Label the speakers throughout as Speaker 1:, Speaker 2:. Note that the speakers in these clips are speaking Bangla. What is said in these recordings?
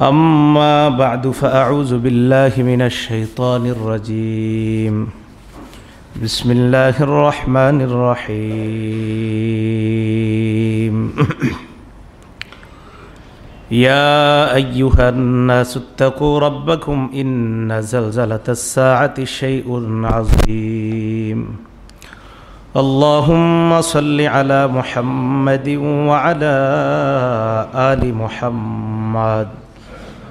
Speaker 1: أما بعد فأعوذ بالله من الشيطان الرجيم بسم الله الرحمن الرحيم يا أيها الناس اتقوا ربكم إن زلزلة الساعة شيء عظيم اللهم صل على محمد وعلى آل محمد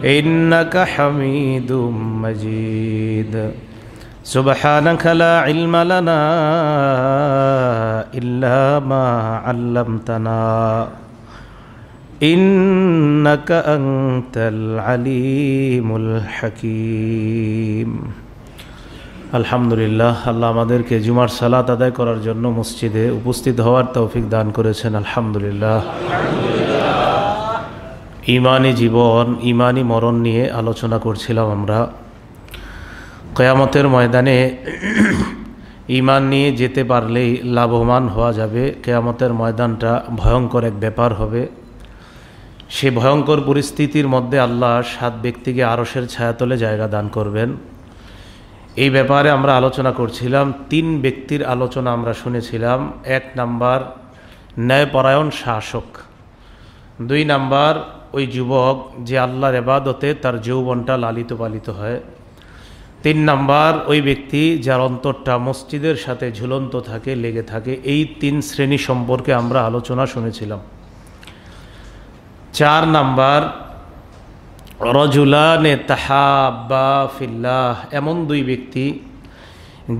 Speaker 1: إنك حميد مجيد سبحانك لا علم لنا إلا ما علمتنا إنك أنت العليم الحكيم আলহামদুলিল্লাহ আল্লাহ আমাদেরকে জুমার সালাত আদায় করার জন্য মসজিদে উপস্থিত হওয়ার তৌফিক দান করেছেন আলহামদুলিল্লাহ ইমানি জীবন ইমানি মরণ নিয়ে আলোচনা করছিলাম আমরা কেয়ামতের ময়দানে ইমান নিয়ে যেতে পারলেই লাভবান হওয়া যাবে কেয়ামতের ময়দানটা ভয়ঙ্কর এক ব্যাপার হবে সে ভয়ঙ্কর পরিস্থিতির মধ্যে আল্লাহ সাত ব্যক্তিকে আরসের ছায়াতলে জায়গা দান করবেন এই ব্যাপারে আমরা আলোচনা করছিলাম তিন ব্যক্তির আলোচনা আমরা শুনেছিলাম এক নাম্বার ন্যায়পরায়ণ শাসক দুই নাম্বার ওই যুবক যে আল্লাহর এবাদতে তার যৌবনটা লালিত পালিত হয় তিন নাম্বার ওই ব্যক্তি যার অন্তরটা মসজিদের সাথে ঝুলন্ত থাকে লেগে থাকে এই তিন শ্রেণী সম্পর্কে আমরা আলোচনা শুনেছিলাম চার নাম্বার রজুলানে তাহাব্বা ফিল্লাহ এমন দুই ব্যক্তি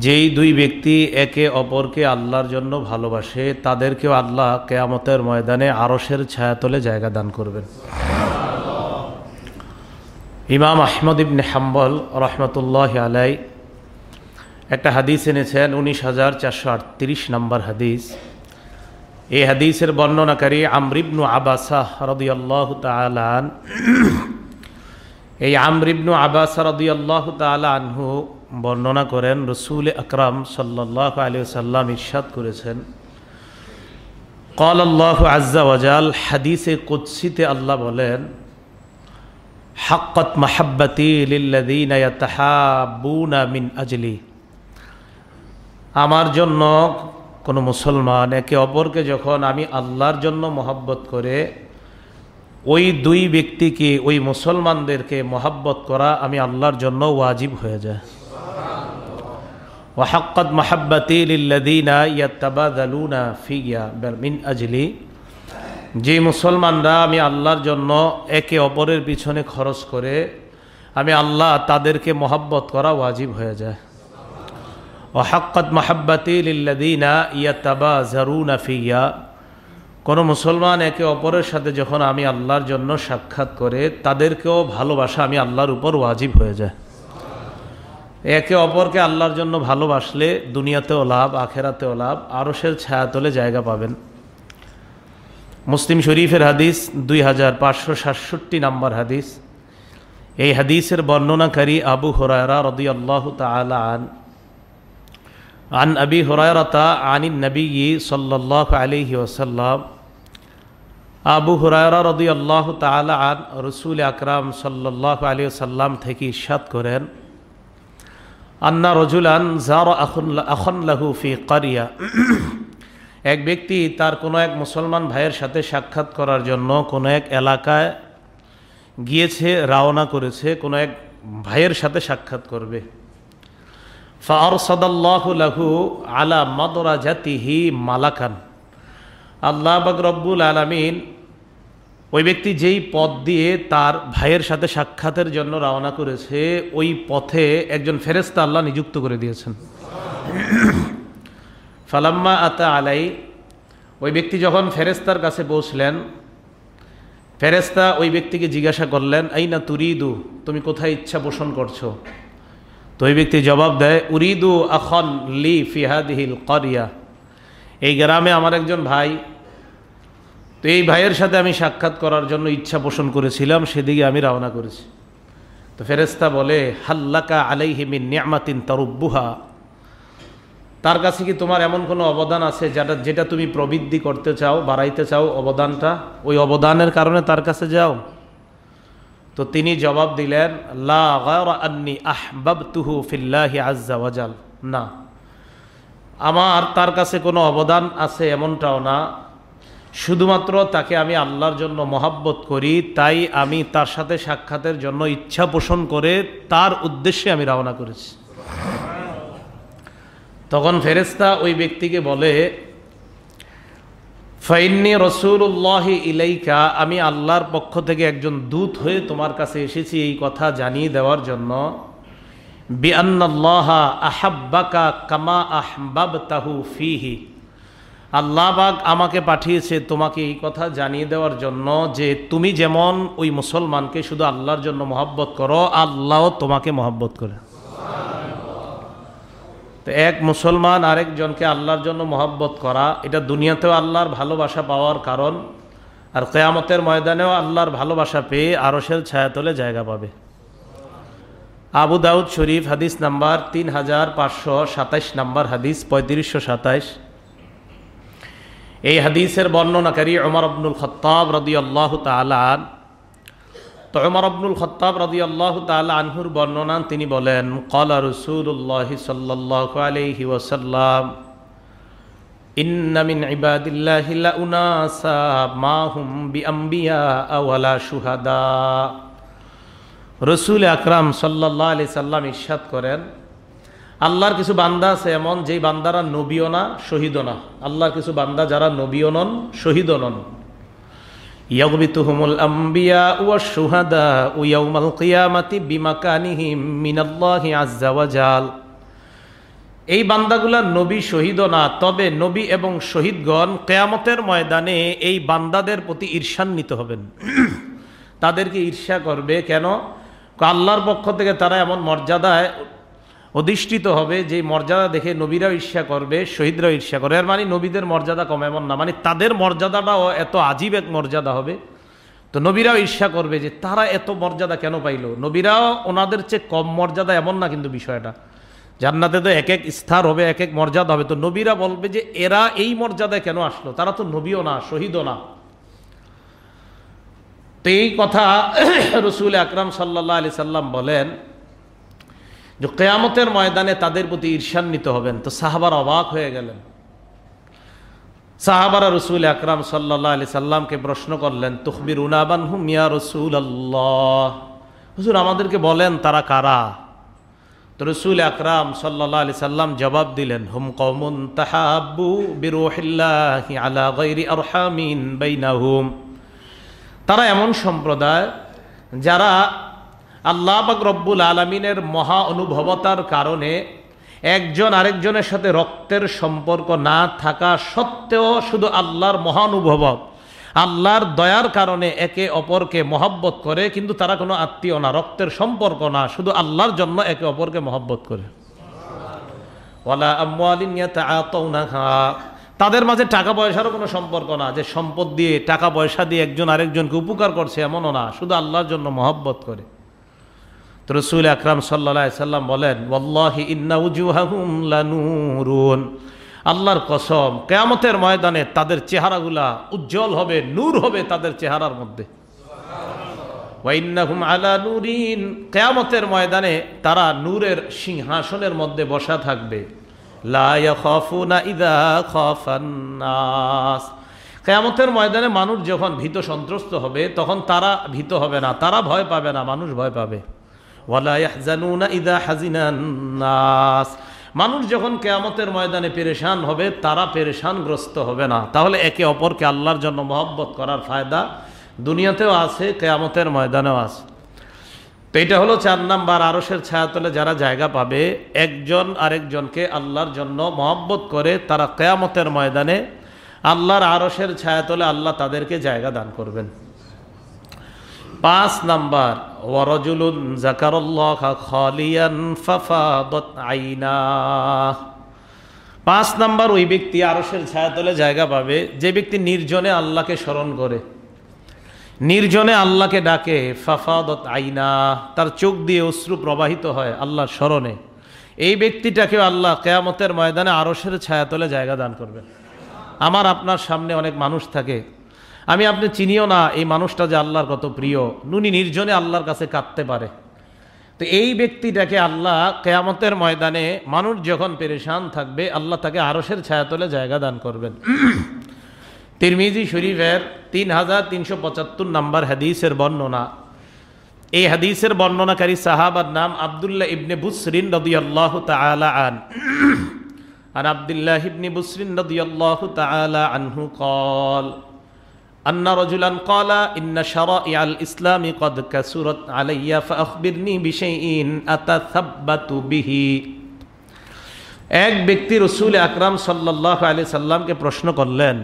Speaker 1: যেই দুই ব্যক্তি একে অপরকে আল্লাহর জন্য ভালোবাসে তাদেরকেও আল্লাহ কেয়ামতের ময়দানে আরসের ছায়াতলে জায়গা দান করবেন ইমাম আহমদ ইবনে হাম্বল রহমতুল্লাহ আলাই একটা হাদিস এনেছেন উনিশ হাজার চারশো আটত্রিশ নম্বর হাদিস এই হাদিসের বর্ণনাকারী আমরিবনু আবাসাহ রদিয়াল্লাহ তালান এই আমরিবনু আবাসা রদিয়াল্লাহ তালা আনহু বর্ণনা করেন রসুল আকরাম সাল্লাহ আলী সাল্লাম ইরশাদ করেছেন কল আল্লাহ আজ্জা ওয়াজাল হাদিসে কুৎসিতে আল্লাহ বলেন হাক্কত মাহাব্বাতি লিল্লাদিনা মিন আজলি আমার জন্য কোনো মুসলমান একে অপরকে যখন আমি আল্লাহর জন্য মহাব্বত করে ওই দুই ব্যক্তিকে ওই মুসলমানদেরকে মহাব্বত করা আমি আল্লাহর জন্য ওয়াজিব হয়ে যায় ওয়াহকত মাহাব্বাতিল্লাদিনা ফিয়া মিন আজলি যে মুসলমানরা আমি আল্লাহর জন্য একে অপরের পিছনে খরচ করে আমি আল্লাহ তাদেরকে মহাব্বত করা ওয়াজিব হয়ে যায় ওয়াহকত মাহাব্বাতিল্লাদিনা ইয়াত্তাবা জারুনা ফিয়া কোনো মুসলমান একে অপরের সাথে যখন আমি আল্লাহর জন্য সাক্ষাৎ করে তাদেরকেও ভালোবাসা আমি আল্লাহর উপর ওয়াজিব হয়ে যায় একে অপরকে আল্লাহর জন্য ভালোবাসলে দুনিয়াতেও লাভ আখেরাতেও লাভ আরসের ছায়াতলে জায়গা পাবেন মুসলিম শরীফের হাদিস দুই হাজার পাঁচশো সাতষট্টি নম্বর হাদিস এই হাদিসের বর্ণনাকারী আবু হরায়রা রদি আল্লাহ আন আন أبي هريرة عن النبي صلى الله عليه আবু হুরায়রা রদি আল্লাহ তালা আন রসুল আকরাম সাল্লাহ আলী ওসাল্লাম থেকে ইস্বাদ করেন আন্না রজুলান জার লাহু ফি কারিয়া এক ব্যক্তি তার কোনো এক মুসলমান ভাইয়ের সাথে সাক্ষাৎ করার জন্য কোনো এক এলাকায় গিয়েছে রাওনা করেছে কোনো এক ভাইয়ের সাথে সাক্ষাৎ করবে ফার সদাল্লাহু আলা মদরা জাতিহি মালাকান আল্লাহ বাকরবুল রব্বুল আলমিন ওই ব্যক্তি যেই পথ দিয়ে তার ভাইয়ের সাথে সাক্ষাতের জন্য রওনা করেছে ওই পথে একজন ফেরেস্তা আল্লাহ নিযুক্ত করে দিয়েছেন ফালাম্মা আতা আলাই ওই ব্যক্তি যখন ফেরেস্তার কাছে বসলেন ফেরেস্তা ওই ব্যক্তিকে জিজ্ঞাসা করলেন এই না তুরিদু তুমি কোথায় ইচ্ছা পোষণ করছো তো ওই ব্যক্তি জবাব দেয় উরিদু আখন লি ফিহাদিহিল করিয়া এই গ্রামে আমার একজন ভাই তো এই ভাইয়ের সাথে আমি সাক্ষাৎ করার জন্য ইচ্ছা পোষণ করেছিলাম সেদিকে আমি রওনা করেছি তো ফেরেস্তা বলে হাল্লাকা হিমিন নিয়ামাতিন তারুব্বুহা তার কাছে কি তোমার এমন কোনো অবদান আছে যেটা যেটা তুমি প্রবৃদ্ধি করতে চাও বাড়াইতে চাও অবদানটা ওই অবদানের কারণে তার কাছে যাও তো তিনি জবাব দিলেন লান্নি আহবাব তুহু ফিল্লাহি আজাল না আমার তার কাছে কোনো অবদান আছে এমনটাও না শুধুমাত্র তাকে আমি আল্লাহর জন্য মহাব্বত করি তাই আমি তার সাথে সাক্ষাতের জন্য ইচ্ছা পোষণ করে তার উদ্দেশ্যে আমি রওনা করেছি তখন ফেরেস্তা ওই ব্যক্তিকে বলে ফাইন্নি রসুল্লাহ ইলাইকা আমি আল্লাহর পক্ষ থেকে একজন দূত হয়ে তোমার কাছে এসেছি এই কথা জানিয়ে দেওয়ার জন্য বিআল্লাহা আহাব্বাকা কামা আহবাব তাহু ফিহি আল্লাহবাগ আমাকে পাঠিয়েছে তোমাকে এই কথা জানিয়ে দেওয়ার জন্য যে তুমি যেমন ওই মুসলমানকে শুধু আল্লাহর জন্য মহব্বত করো আল্লাহও তোমাকে মহব্বত করে তো এক মুসলমান আরেকজনকে আল্লাহর জন্য মহব্বত করা এটা দুনিয়াতেও আল্লাহর ভালোবাসা পাওয়ার কারণ আর কেয়ামতের ময়দানেও আল্লাহর ভালোবাসা পেয়ে আরসের ছায়াতলে জায়গা পাবে আবু দাউদ শরীফ হাদিস নাম্বার তিন হাজার পাঁচশো সাতাইশ নাম্বার হাদিস পঁয়ত্রিশশো সাতাইশ এই হাদিসের বর্ণনাকারী ওমর আব্দুল খত্তাব রদি আল্লাহ তালান তো ওমর আব্দুল খত্তাব রদি আল্লাহ তালা আনহুর বর্ণনা তিনি বলেন কলা রসুল্লাহ সাল্লাহ আলহি ওসাল্লাম ইন্নামিন ইবাদিল্লাহিল্লা উনাসা মাহুম বিআম্বিয়া আওয়ালা সুহাদা রসুল আকরাম সাল্লাহ আলি সাল্লাম ইস্বাদ করেন আল্লাহর কিছু বান্দা আছে এমন যেই বান্দারা নবীও না শহীদও না আল্লাহর কিছু বান্দা যারা নবীও নন শহীদও নন ইয়াগবিতুহুমুল আম্বিয়া ওয়াস শুহাদা ও ইয়াউমাল কিয়ামাতি বিমাকানিহিম মিনাল্লাহি আজ্জা ওয়া জাল এই বান্দাগুলা নবী শহীদও না তবে নবী এবং শহীদগণ কেয়ামতের ময়দানে এই বান্দাদের প্রতি ঈর্ষান্বিত হবেন তাদেরকে ঈর্ষা করবে কেন আল্লাহর পক্ষ থেকে তারা এমন মর্যাদায় অধিষ্ঠিত হবে যে মর্যাদা দেখে নবীরাও ঈর্ষা করবে শহীদরাও ঈর্ষা করবে আর মানে নবীদের মর্যাদা কম এমন না মানে তাদের মর্যাদাটাও এত আজীব এক মর্যাদা হবে তো নবীরাও ঈর্ষা করবে যে তারা এত মর্যাদা কেন পাইল নবীরাও ওনাদের চেয়ে কম মর্যাদা এমন না কিন্তু বিষয়টা জান্নাতে তো এক এক স্থার হবে এক এক মর্যাদা হবে তো নবীরা বলবে যে এরা এই মর্যাদায় কেন আসলো তারা তো নবীও না শহীদও না তো এই কথা রসুল আকরাম সাল্লা আলি সাল্লাম বলেন যে কেয়ামতের ময়দানে তাদের প্রতি ঈর্ষান্বিত হবেন তো সাহাবার অবাক হয়ে গেলেন সাহাবারা রসুল আকরাম সাল্লাহ আলি সাল্লামকে প্রশ্ন করলেন তুখবির উনাবান হুমিয়া রসুল আল্লাহ হুজুর আমাদেরকে বলেন তারা কারা তো রসুল আকরাম সাল্লাহ আলি সাল্লাম জবাব দিলেন হুম কমুন তাহাবু বিরোহিল্লাহি আলা গৈরি আরহামিন তারা এমন সম্প্রদায় যারা আল্লাহ বাক রব্বুল আলমিনের মহা অনুভবতার কারণে একজন আরেকজনের সাথে রক্তের সম্পর্ক না থাকা সত্ত্বেও শুধু আল্লাহর মহানুভবক আল্লাহর দয়ার কারণে একে অপরকে মহব্বত করে কিন্তু তারা কোনো আত্মীয় না রক্তের সম্পর্ক না শুধু আল্লাহর জন্য একে অপরকে মহব্বত করে তাদের মাঝে টাকা পয়সারও কোনো সম্পর্ক না যে সম্পদ দিয়ে টাকা পয়সা দিয়ে একজন আরেকজনকে উপকার করছে এমনও না শুধু আল্লাহর জন্য মহব্বত করে রসুল আকরাম সাল্লা সাল্লাম বলেন ওল্লাহি ইন্নাউজুহাহুমলানুরুন আল্লাহর কসম কেয়ামতের ময়দানে তাদের চেহারাগুলা উজ্জ্বল হবে নূর হবে তাদের চেহারার মধ্যে ওয়াইন্নাহুম কেয়ামতের ময়দানে তারা নূরের সিংহাসনের মধ্যে বসা থাকবে কেয়ামতের ময়দানে মানুষ যখন ভীত সন্ত্রস্ত হবে তখন তারা ভীত হবে না তারা ভয় পাবে না মানুষ ভয় পাবে মানুষ যখন কেয়ামতের ময়দানে পেরেশান হবে তারা পেরেশানগ্রস্ত হবে না তাহলে একে অপরকে আল্লাহর জন্য মহব্বত করার ফায়দা দুনিয়াতেও আছে কেয়ামতের ময়দানেও আছে তো এটা হলো চার নাম্বার আরসের ছায়াতলে যারা জায়গা পাবে একজন আরেকজনকে আল্লাহর জন্য মহব্বত করে তারা কেয়ামতের ময়দানে আল্লাহর আরসের ছায়াতলে আল্লাহ তাদেরকে জায়গা দান করবেন পাঁচ নাম্বার ওয়ারজুলুন জাকারুল্লাহ খালিয়ান ফাফাদত আইনা পাঁচ নাম্বার ওই ব্যক্তি আরসের ছায়াতলে জায়গা পাবে যে ব্যক্তি নির্জনে আল্লাহকে স্মরণ করে নির্জনে আল্লাহকে ডাকে ফাফাদত আইনা তার চোখ দিয়ে অশ্রু প্রবাহিত হয় আল্লাহর স্মরণে এই ব্যক্তিটাকে আল্লাহ কেয়ামতের ময়দানে আরসের ছায়াতলে জায়গা দান করবেন আমার আপনার সামনে অনেক মানুষ থাকে আমি আপনি চিনিও না এই মানুষটা যে আল্লাহর কত প্রিয় নুনি নির্জনে আল্লাহর কাছে কাঁদতে পারে তো এই ব্যক্তিটাকে আল্লাহ কেয়ামতের ময়দানে মানুষ যখন পেরেশান থাকবে আল্লাহ তাকে আরসের ছায়াতলে জায়গা দান করবেন তিরমিজি শরীফের তিন হাজার তিনশো পঁচাত্তর নাম্বার হাদিসের বর্ণনা এই হাদিসের বর্ণনাকারী সাহাবার নাম আবদুল্লাহ ইবনে বুসরিন রদি আল্লাহ তালা আন আর আবদুল্লাহ ইবনে বুসরিন রদি আল্লাহ তালা আনহু কল أن رجلا قال إن شرائع الإسلام قد كسرت علي فأخبرني بشيء أتثبت به এক ব্যক্তি রসুল আকরাম সাল্লাহ আলি সাল্লামকে প্রশ্ন করলেন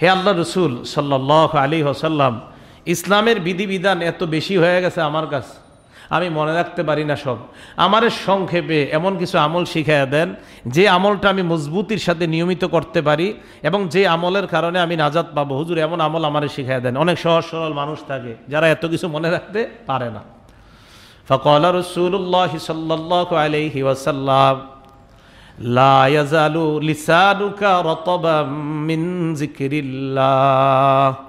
Speaker 1: হে আল্লাহ রসুল সাল্লাহ আলী হোসাল্লাম ইসলামের বিধিবিধান এত বেশি হয়ে গেছে আমার কাছে আমি মনে রাখতে পারি না সব আমার সংক্ষেপে এমন কিছু আমল শিখাই দেন যে আমলটা আমি মজবুতির সাথে নিয়মিত করতে পারি এবং যে আমলের কারণে আমি নাজাদ পাবো হুজুর এমন আমল আমারে শিখাই দেন অনেক সহজ সরল মানুষ থাকে যারা এত কিছু মনে রাখতে পারে না فقال رسول الله صلى الله عليه وسلم لا يزال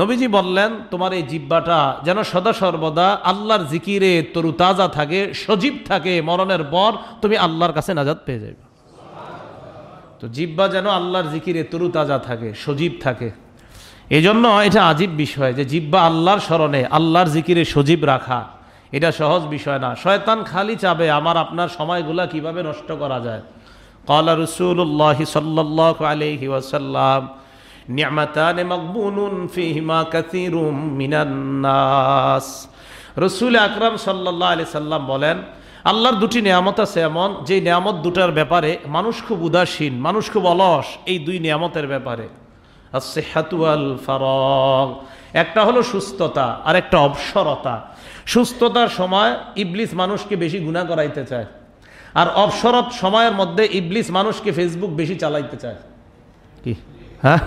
Speaker 1: নবীজি বললেন তোমার এই জিব্বাটা যেন সদা সর্বদা আল্লাহর জিকিরে তরু তাজা থাকে সজীব থাকে মরণের পর তুমি আল্লাহর কাছে নাজাদ পেয়ে যাবে তো জিব্বা যেন আল্লাহর জিকিরে তরু তাজা থাকে সজীব থাকে এই জন্য এটা আজীব বিষয় যে জিব্বা আল্লাহর স্মরণে আল্লাহর জিকিরে সজীব রাখা এটা সহজ বিষয় না শয়তান খালি চাবে আমার আপনার সময়গুলা কিভাবে নষ্ট করা যায় কলা রসুল্লাহ সাল্লাহ আলহি ওয়াসাল্লাম নিয়ামাতানে মকবুনুন ফিহিমা কাসিরুম মিনান্নাস রসুল আকরাম সাল্লাল্লাহ আলি সাল্লাম বলেন আল্লাহর দুটি নিয়ামত আছে এমন যে নিয়ামত দুটার ব্যাপারে মানুষ খুব উদাসীন মানুষ খুব অলস এই দুই নিয়ামতের ব্যাপারে আল ফারগ একটা হলো সুস্থতা আর একটা অবসরতা সুস্থতার সময় ইবলিস মানুষকে বেশি গুণা করাইতে চায় আর অবসরত সময়ের মধ্যে ইবলিস মানুষকে ফেসবুক বেশি চালাইতে চায় কি হ্যাঁ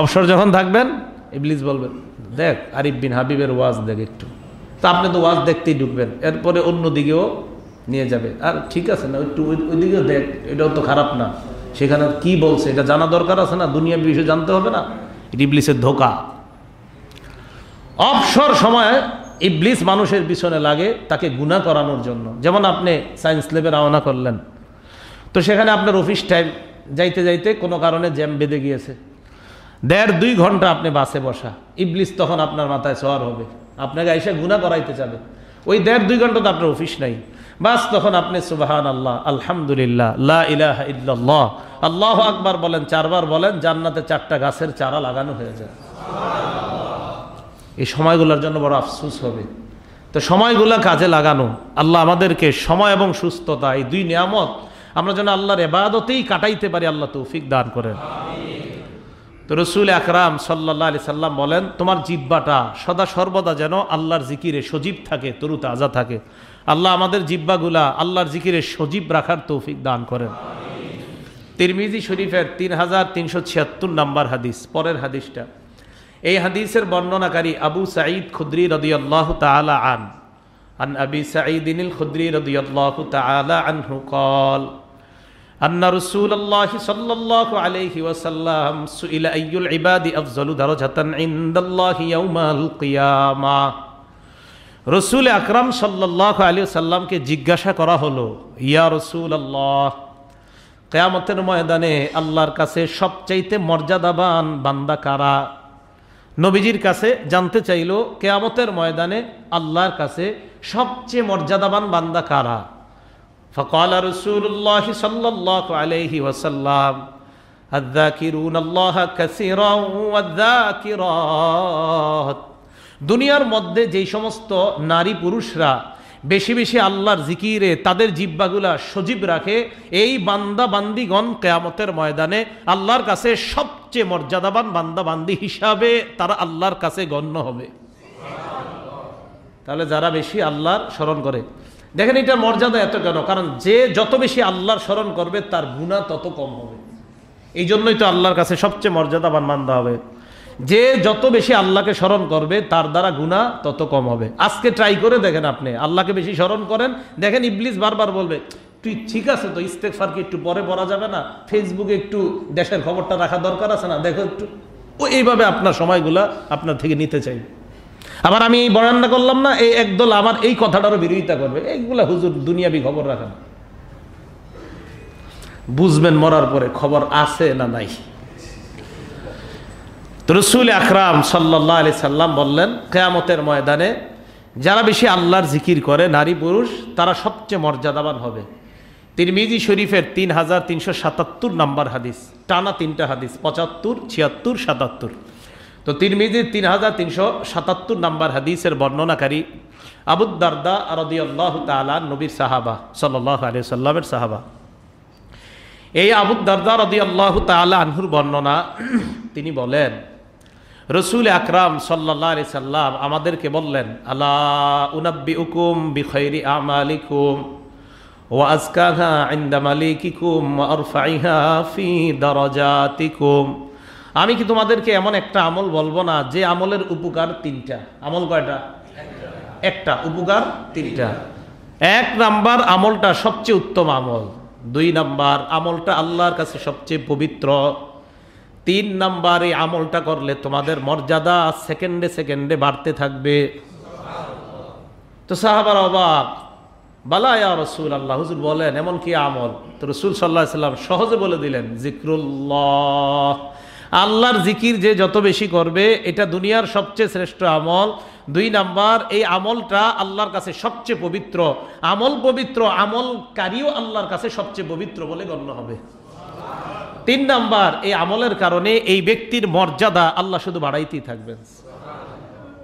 Speaker 1: অবসর যখন থাকবেন ইবলিস বলবেন দেখ আরিফ বিন হাবিবের ওয়াজ দেখ একটু তা আপনি তো ওয়াজ দেখতেই ঢুকবেন এরপরে অন্যদিকেও নিয়ে যাবে আর ঠিক আছে না একটু ওইদিকেও দেখ এটাও তো খারাপ না সেখানে কি বলছে এটা জানা দরকার আছে না দুনিয়া বিষয়ে জানতে হবে না ইবলিসের ধোকা অবসর সময়ে ইবলিস মানুষের পিছনে লাগে তাকে গুণা করানোর জন্য যেমন আপনি সায়েন্স ল্যাবে রওনা করলেন তো সেখানে আপনার অফিস টাইম যাইতে যাইতে কোনো কারণে জ্যাম বেঁধে গিয়েছে দেড় দুই ঘন্টা আপনি বাসে বসা ইবলিস তখন আপনার মাথায় সওয়ার হবে আপনাকে এসে গুণা করাইতে যাবে ওই দেড় দুই ঘন্টা তো আপনার অফিস নাই বাস তখন আপনি সুবাহান আল্লাহ আলহামদুলিল্লাহ লা ইলাহ ইল্লাল্লাহ আল্লাহ আকবার বলেন চারবার বলেন জান্নাতে চারটা গাছের চারা লাগানো হয়ে যায় এই সময়গুলোর জন্য বড় আফসুস হবে তো সময়গুলো কাজে লাগানো আল্লাহ আমাদেরকে সময় এবং সুস্থতা এই দুই নিয়ামত আমরা যেন আল্লাহর এবাদতেই কাটাইতে পারি আল্লাহ তৌফিক দান করেন তো রসুল আকরাম সাল্লাহ আলি সাল্লাম বলেন তোমার জিব্বাটা সদা সর্বদা যেন আল্লাহর জিকিরে সজীব থাকে তরু তাজা থাকে আল্লাহ আমাদের জিব্বাগুলা আল্লাহর জিকিরে সজীব রাখার তৌফিক দান করেন তিরমিজি শরীফের তিন হাজার তিনশো ছিয়াত্তর নম্বর হাদিস পরের হাদিসটা এই হাদিসের বর্ণনাকারী আবু সাঈদ খুদ্রি রদিয়াল্লাহ তালা আন আন আবি সাঈদিনিল খুদ্রি রদিয়াল্লাহ তালা আনহু কল আন্না রসুল আল্লাহ সাল্লাহ আলহি ওয়াসাল্লাম সুইলা আইয়ুল ইবাদি আফজলু দারজাতান ইন্দাল্লাহি ইয়াউমাল কিয়ামা রসুল আকরাম সাল্লাহ আলী সাল্লামকে জিজ্ঞাসা করা হলো ইয়া রসুল আল্লাহ কেয়ামতের ময়দানে আল্লাহর কাছে সবচাইতে মর্যাদাবান বান্দা কারা নবীজির কাছে জানতে চাইল কেয়ামতের ময়দানে আল্লাহর কাছে সবচেয়ে মর্যাদাবান বান্দা কারা فقال رسول الله صلى الله عليه وسلم الذاكرون الله كثيرا والذاكرات দুনিয়ার মধ্যে যে সমস্ত নারী পুরুষরা বেশি বেশি আল্লাহর জিকিরে তাদের জিব্বাগুলা সজীব রাখে এই বান্দা বান্দিগণ কেয়ামতের ময়দানে আল্লাহর কাছে সবচেয়ে মর্যাদাবান বান্দা বান্দি হিসাবে তারা আল্লাহর কাছে গণ্য হবে তাহলে যারা বেশি আল্লাহর স্মরণ করে দেখেন এটা মর্যাদা এত কেন কারণ যে যত বেশি আল্লাহর স্মরণ করবে তার গুণা তত কম হবে এই জন্যই তো আল্লাহর কাছে সবচেয়ে মর্যাদাবান মানতে হবে যে যত বেশি আল্লাহকে স্মরণ করবে তার দ্বারা গুণা তত কম হবে আজকে ট্রাই করে দেখেন আপনি আল্লাহকে বেশি স্মরণ করেন দেখেন ইবলিস বারবার বলবে তুই ঠিক আছে তো ইস্তেকফার কি একটু পরে পড়া যাবে না ফেসবুকে একটু দেশের খবরটা রাখা দরকার আছে না দেখো একটু ও এইভাবে আপনার সময়গুলো আপনার থেকে নিতে চাইবে আবার আমি এই বর্ণনা করলাম না এই একদল আমার এই কথাটারও বিরোধিতা করবে এইগুলো হুজুর দুনিয়াবি খবর রাখেন বুঝবেন মরার পরে খবর আছে না নাই রসুল আকরাম সাল্লাহ আলি সাল্লাম বললেন কেয়ামতের ময়দানে যারা বেশি আল্লাহর জিকির করে নারী পুরুষ তারা সবচেয়ে মর্যাদাবান হবে তিনি মিজি শরীফের তিন হাজার তিনশো সাতাত্তর নাম্বার হাদিস টানা তিনটা হাদিস পঁচাত্তর ছিয়াত্তর সাতাত্তর তো তিরমিজির তিন হাজার তিনশো সাতাত্তর নম্বর হাদিসের বর্ণনাকারী আবুদ্দারদা আল্লাহ তালা নবীর সাহাবা সাল্লাহ আলি সাল্লামের সাহাবা এই আবুদ্দারদা রদিয়াল্লাহ তালা আনহুর বর্ণনা তিনি বলেন রসুল আকরাম সাল্লাহ আলি সাল্লাম আমাদেরকে বললেন আল্লাহ উনাব্বি উকুম বিখৈরি আমালিকুম ও আজকাহা ইন্দামালিকিকুম ওয়া আরফাইহা ফি দরজাতিকুম আমি কি তোমাদেরকে এমন একটা আমল বলবো না যে আমলের উপকার তিনটা আমল কয়টা একটা উপকার তিনটা এক নাম্বার আমলটা সবচেয়ে উত্তম আমল দুই নাম্বার আমলটা আল্লাহর কাছে সবচেয়ে পবিত্র তিন নাম্বার এই আমলটা করলে তোমাদের মর্যাদা সেকেন্ডে সেকেন্ডে বাড়তে থাকবে তো সাহাবার অবাক বালায় রসুল আল্লাহ হুজুর বলেন এমন কি আমল তো রসুল সাল্লাহ সাল্লাম সহজে বলে দিলেন জিক্রুল্লাহ আল্লাহর জিকির যে যত বেশি করবে এটা দুনিয়ার সবচেয়ে শ্রেষ্ঠ আমল দুই নাম্বার এই আমলটা আল্লাহর কাছে সবচেয়ে পবিত্র আমল পবিত্র আমলকারীও আল্লাহর কাছে সবচেয়ে পবিত্র বলে গণ্য হবে তিন নাম্বার এই আমলের কারণে এই ব্যক্তির মর্যাদা আল্লাহ শুধু বাড়াইতেই থাকবেন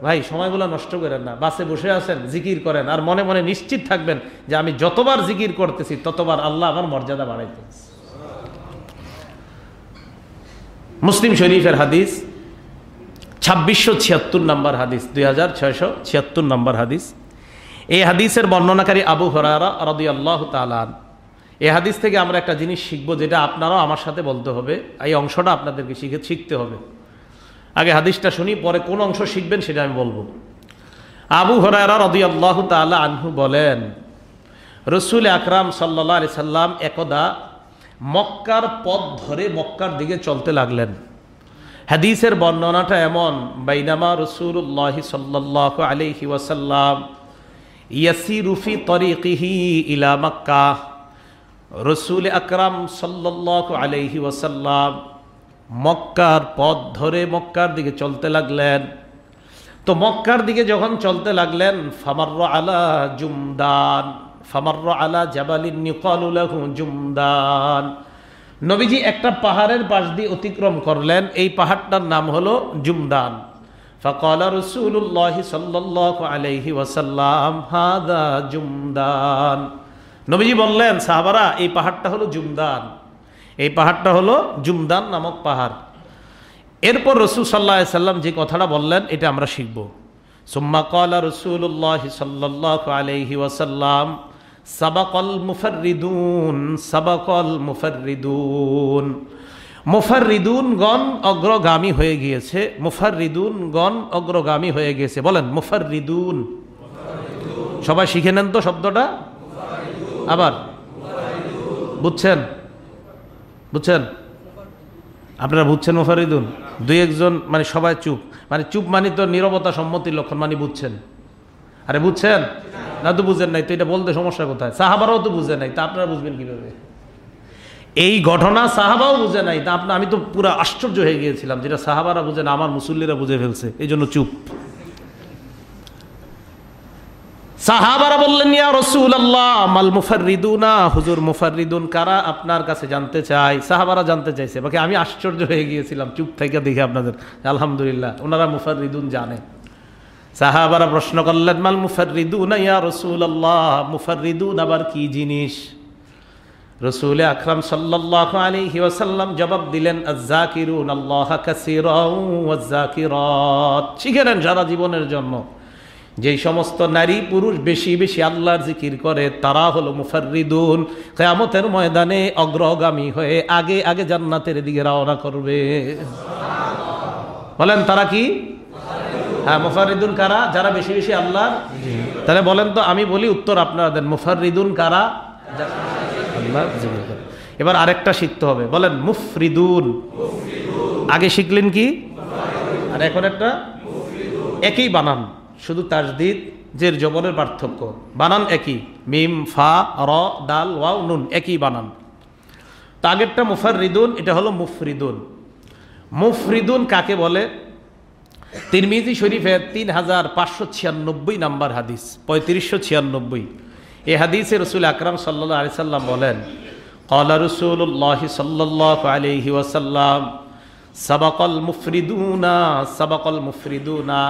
Speaker 1: ভাই সময়গুলো নষ্ট করেন না বাসে বসে আছেন জিকির করেন আর মনে মনে নিশ্চিত থাকবেন যে আমি যতবার জিকির করতেছি ততবার আল্লাহ আমার মর্যাদা বাড়াইতেছি মুসলিম শরীফের হাদিস ছাব্বিশশো ছিয়াত্তর নম্বর হাদিস দুই হাজার ছয়শো ছিয়াত্তর নম্বর হাদিস এই হাদিসের বর্ণনাকারী আবু হরারা রদি আল্লাহ তালান এ হাদিস থেকে আমরা একটা জিনিস শিখব যেটা আপনারাও আমার সাথে বলতে হবে এই অংশটা আপনাদেরকে শিখে শিখতে হবে আগে হাদিসটা শুনি পরে কোন অংশ শিখবেন সেটা আমি বলবো আবু হরারা রদি আল্লাহ তালা আনহু বলেন রসুল আকরাম সাল্লা সাল্লাম একদা মক্কার পথ ধরে মক্কার দিকে চলতে লাগলেন হাদিসের বর্ণনাটা এমন বাইনামা রসুল্লাহ সাল্লাহ আলিহি ওয়াসাল্লাম ইয়াসি রুফি তরিকিহি ইলা মক্কা রসুল আকরাম সাল্লাহ আলিহি ওয়াসাল্লাম মক্কার পথ ধরে মক্কার দিকে চলতে লাগলেন তো মক্কার দিকে যখন চলতে লাগলেন ফামার আলা জুমদান ফামার আলা জাবালিন নিকালুলাহু জুমদান নবীজি একটা পাহাড়ের পাশ দিয়ে অতিক্রম করলেন এই পাহাড়টার নাম হলো জুমদান ফকলা রসুল্লাহ সাল্লাহ আলাইহি ওয়াসাল্লাম হাদা জুমদান নবীজি বললেন সাহাবারা এই পাহাড়টা হলো জুমদান এই পাহাড়টা হলো জুমদান নামক পাহাড় এরপর রসুল সাল্লাহ সাল্লাম যে কথাটা বললেন এটা আমরা শিখব সুম্মা কলা রসুল্লাহ সাল্লাহ আলহি ওয়াসাল্লাম সাবাকল মুফারিদুন সাবাকল মুফারিদুন মুফারিদুন গণ অগ্রগামী হয়ে গিয়েছে মুফারিদুন গণ অগ্রগামী হয়ে গিয়েছে বলেন মুফারিদুন সবাই শিখে নেন তো শব্দটা আবার বুঝছেন বুঝছেন আপনারা বুঝছেন মুফারিদুন দুই একজন মানে সবাই চুপ মানে চুপ মানে তো নিরবতা সম্মতির লক্ষণ মানে বুঝছেন আরে বুঝছেন না তো বুঝেন নাই তো এটা বলতে সমস্যা কোথায় সাহাবারাও তো বুঝে নাই তা আপনারা বুঝবেন কীভাবে এই ঘটনা সাহাবাও বুঝে নাই তা আপনার আমি তো পুরো আশ্চর্য হয়ে গিয়েছিলাম যেটা সাহাবারা বুঝে না আমার মুসল্লিরা বুঝে ফেলছে এই জন্য চুপ সাহাবারা বললেন ইয়া রসুল আল্লাহ মাল না হুজুর মুফারিদুন কারা আপনার কাছে জানতে চাই সাহাবারা জানতে চাইছে বাকি আমি আশ্চর্য হয়ে গিয়েছিলাম চুপ থেকে দেখে আপনাদের আলহামদুলিল্লাহ ওনারা মুফারিদুন জানে সাহাবারা প্রশ্ন করলেন মাল মুফারিদুন ইয়া রসুল আল্লাহ মুফারিদুন আবার কি জিনিস রসুল আকরাম সাল্লাহ আলী ওয়াসাল্লাম জবাব দিলেন আজাকিরুন আল্লাহ কাসিরাত শিখেলেন সারা জীবনের জন্য যেই সমস্ত নারী পুরুষ বেশি বেশি আল্লাহর জিকির করে তারা হলো মুফারিদুন কেয়ামতের ময়দানে অগ্রগামী হয়ে আগে আগে জান্নাতের দিকে রওনা করবে বলেন তারা কি হ্যাঁ মুফারিদুন কারা যারা বেশি বেশি আল্লাহর তাহলে বলেন তো আমি বলি উত্তর আপনারা দেন মুফারিদুন কারা আল্লাহ এবার আরেকটা শিখতে হবে বলেন মুফরিদুন আগে শিখলেন কি আর এখন একটা একই বানান শুধু তাজদিদ যে জবনের পার্থক্য বানান একই মিম ফা র দাল ওয়াও নুন একই বানান তো আগেরটা মুফারিদুন এটা হলো মুফরিদুন মুফরিদুন কাকে বলে তিরমিজি শরীফে তিন হাজার পাঁচশো ছিয়ানব্বই নাম্বার হাদিস পঁয়ত্রিশশো ছিয়ানব্বই এ হাদিসে রসুল আকরাম সাল্লা আলি সাল্লাম বলেন কলা রসুল্লাহ সাল্লাহ আলহি ওসাল্লাম সাবাকল মুফরিদুনা সাবাকল মুফরিদুনা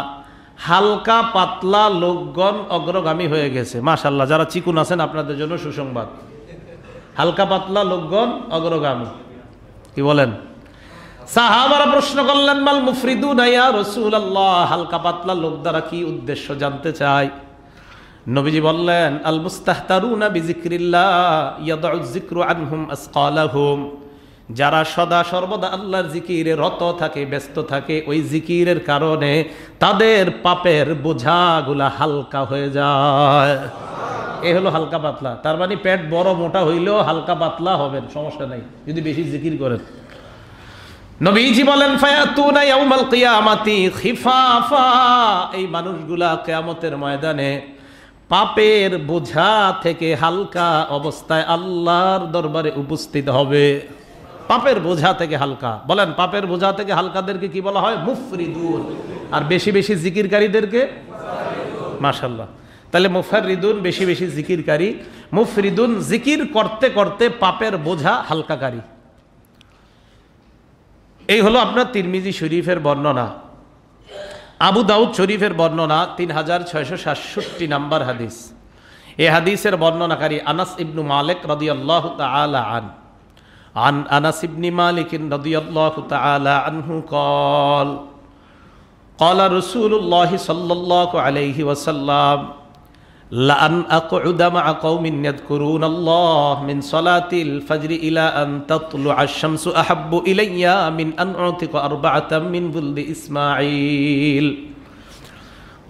Speaker 1: হালকা পাতলা লোকগণ অগ্রগামী হয়ে গেছে মাশাল্লাহ যারা চিকুন আছেন আপনাদের জন্য সুসংবাদ হালকা পাতলা লোকগণ অগ্রগামী কি বলেন সাহাবারা প্রশ্ন করলেন মাল মুফরিদু নাইয়া রসুল আল্লাহ হালকা পাতলা লোক দ্বারা কি উদ্দেশ্য জানতে চায় নবীজি বললেন আল মুস্তাহতারুনা বিজিক্রিল্লাহ আনহুম আসকালাহুম যারা সদা সর্বদা আল্লাহর জিকিরে রত থাকে ব্যস্ত থাকে ওই জিকিরের কারণে তাদের পাপের বোঝাগুলা হালকা হয়ে যায় এ হলো হালকা পাতলা তার মানে পেট বড় মোটা হইলেও হালকা পাতলা হবেন সমস্যা নাই যদি বেশি জিকির করেন নবীজি বলেন ফায়াতুনা ইয়াউমাল কিয়ামাতি খিফাফা এই মানুষগুলা কিয়ামতের ময়দানে পাপের বোঝা থেকে হালকা অবস্থায় আল্লাহর দরবারে উপস্থিত হবে পাপের বোঝা থেকে হালকা বলেন পাপের বোঝা থেকে হালকাদেরকে কি বলা হয় মুফরিদুন আর বেশি বেশি জিকিরকারীদেরকে মাশাল্লাহ তাহলে মুফারিদুন বেশি বেশি জিকিরকারী মুফরিদুন জিকির করতে করতে পাপের বোঝা হালকাকারী এই হলো আপনার তিরমিজি শরীফের বর্ণনা আবু দাউদ শরীফের বর্ণনা তিন হাজার ছয়শো সাতষট্টি নাম্বার হাদিস এ হাদিসের বর্ণনাকারী আনাস ইবনু মালেক রদি আল্লাহ আন عن أنس بن مالك رضي الله تعالى عنه قال قال رسول الله صلى لأن أقعد مع قوم يذكرون الله من صلاة الفجر إلى أن تطلع الشمس أحب إلي من أن أعتق أربعة من ظل إسماعيل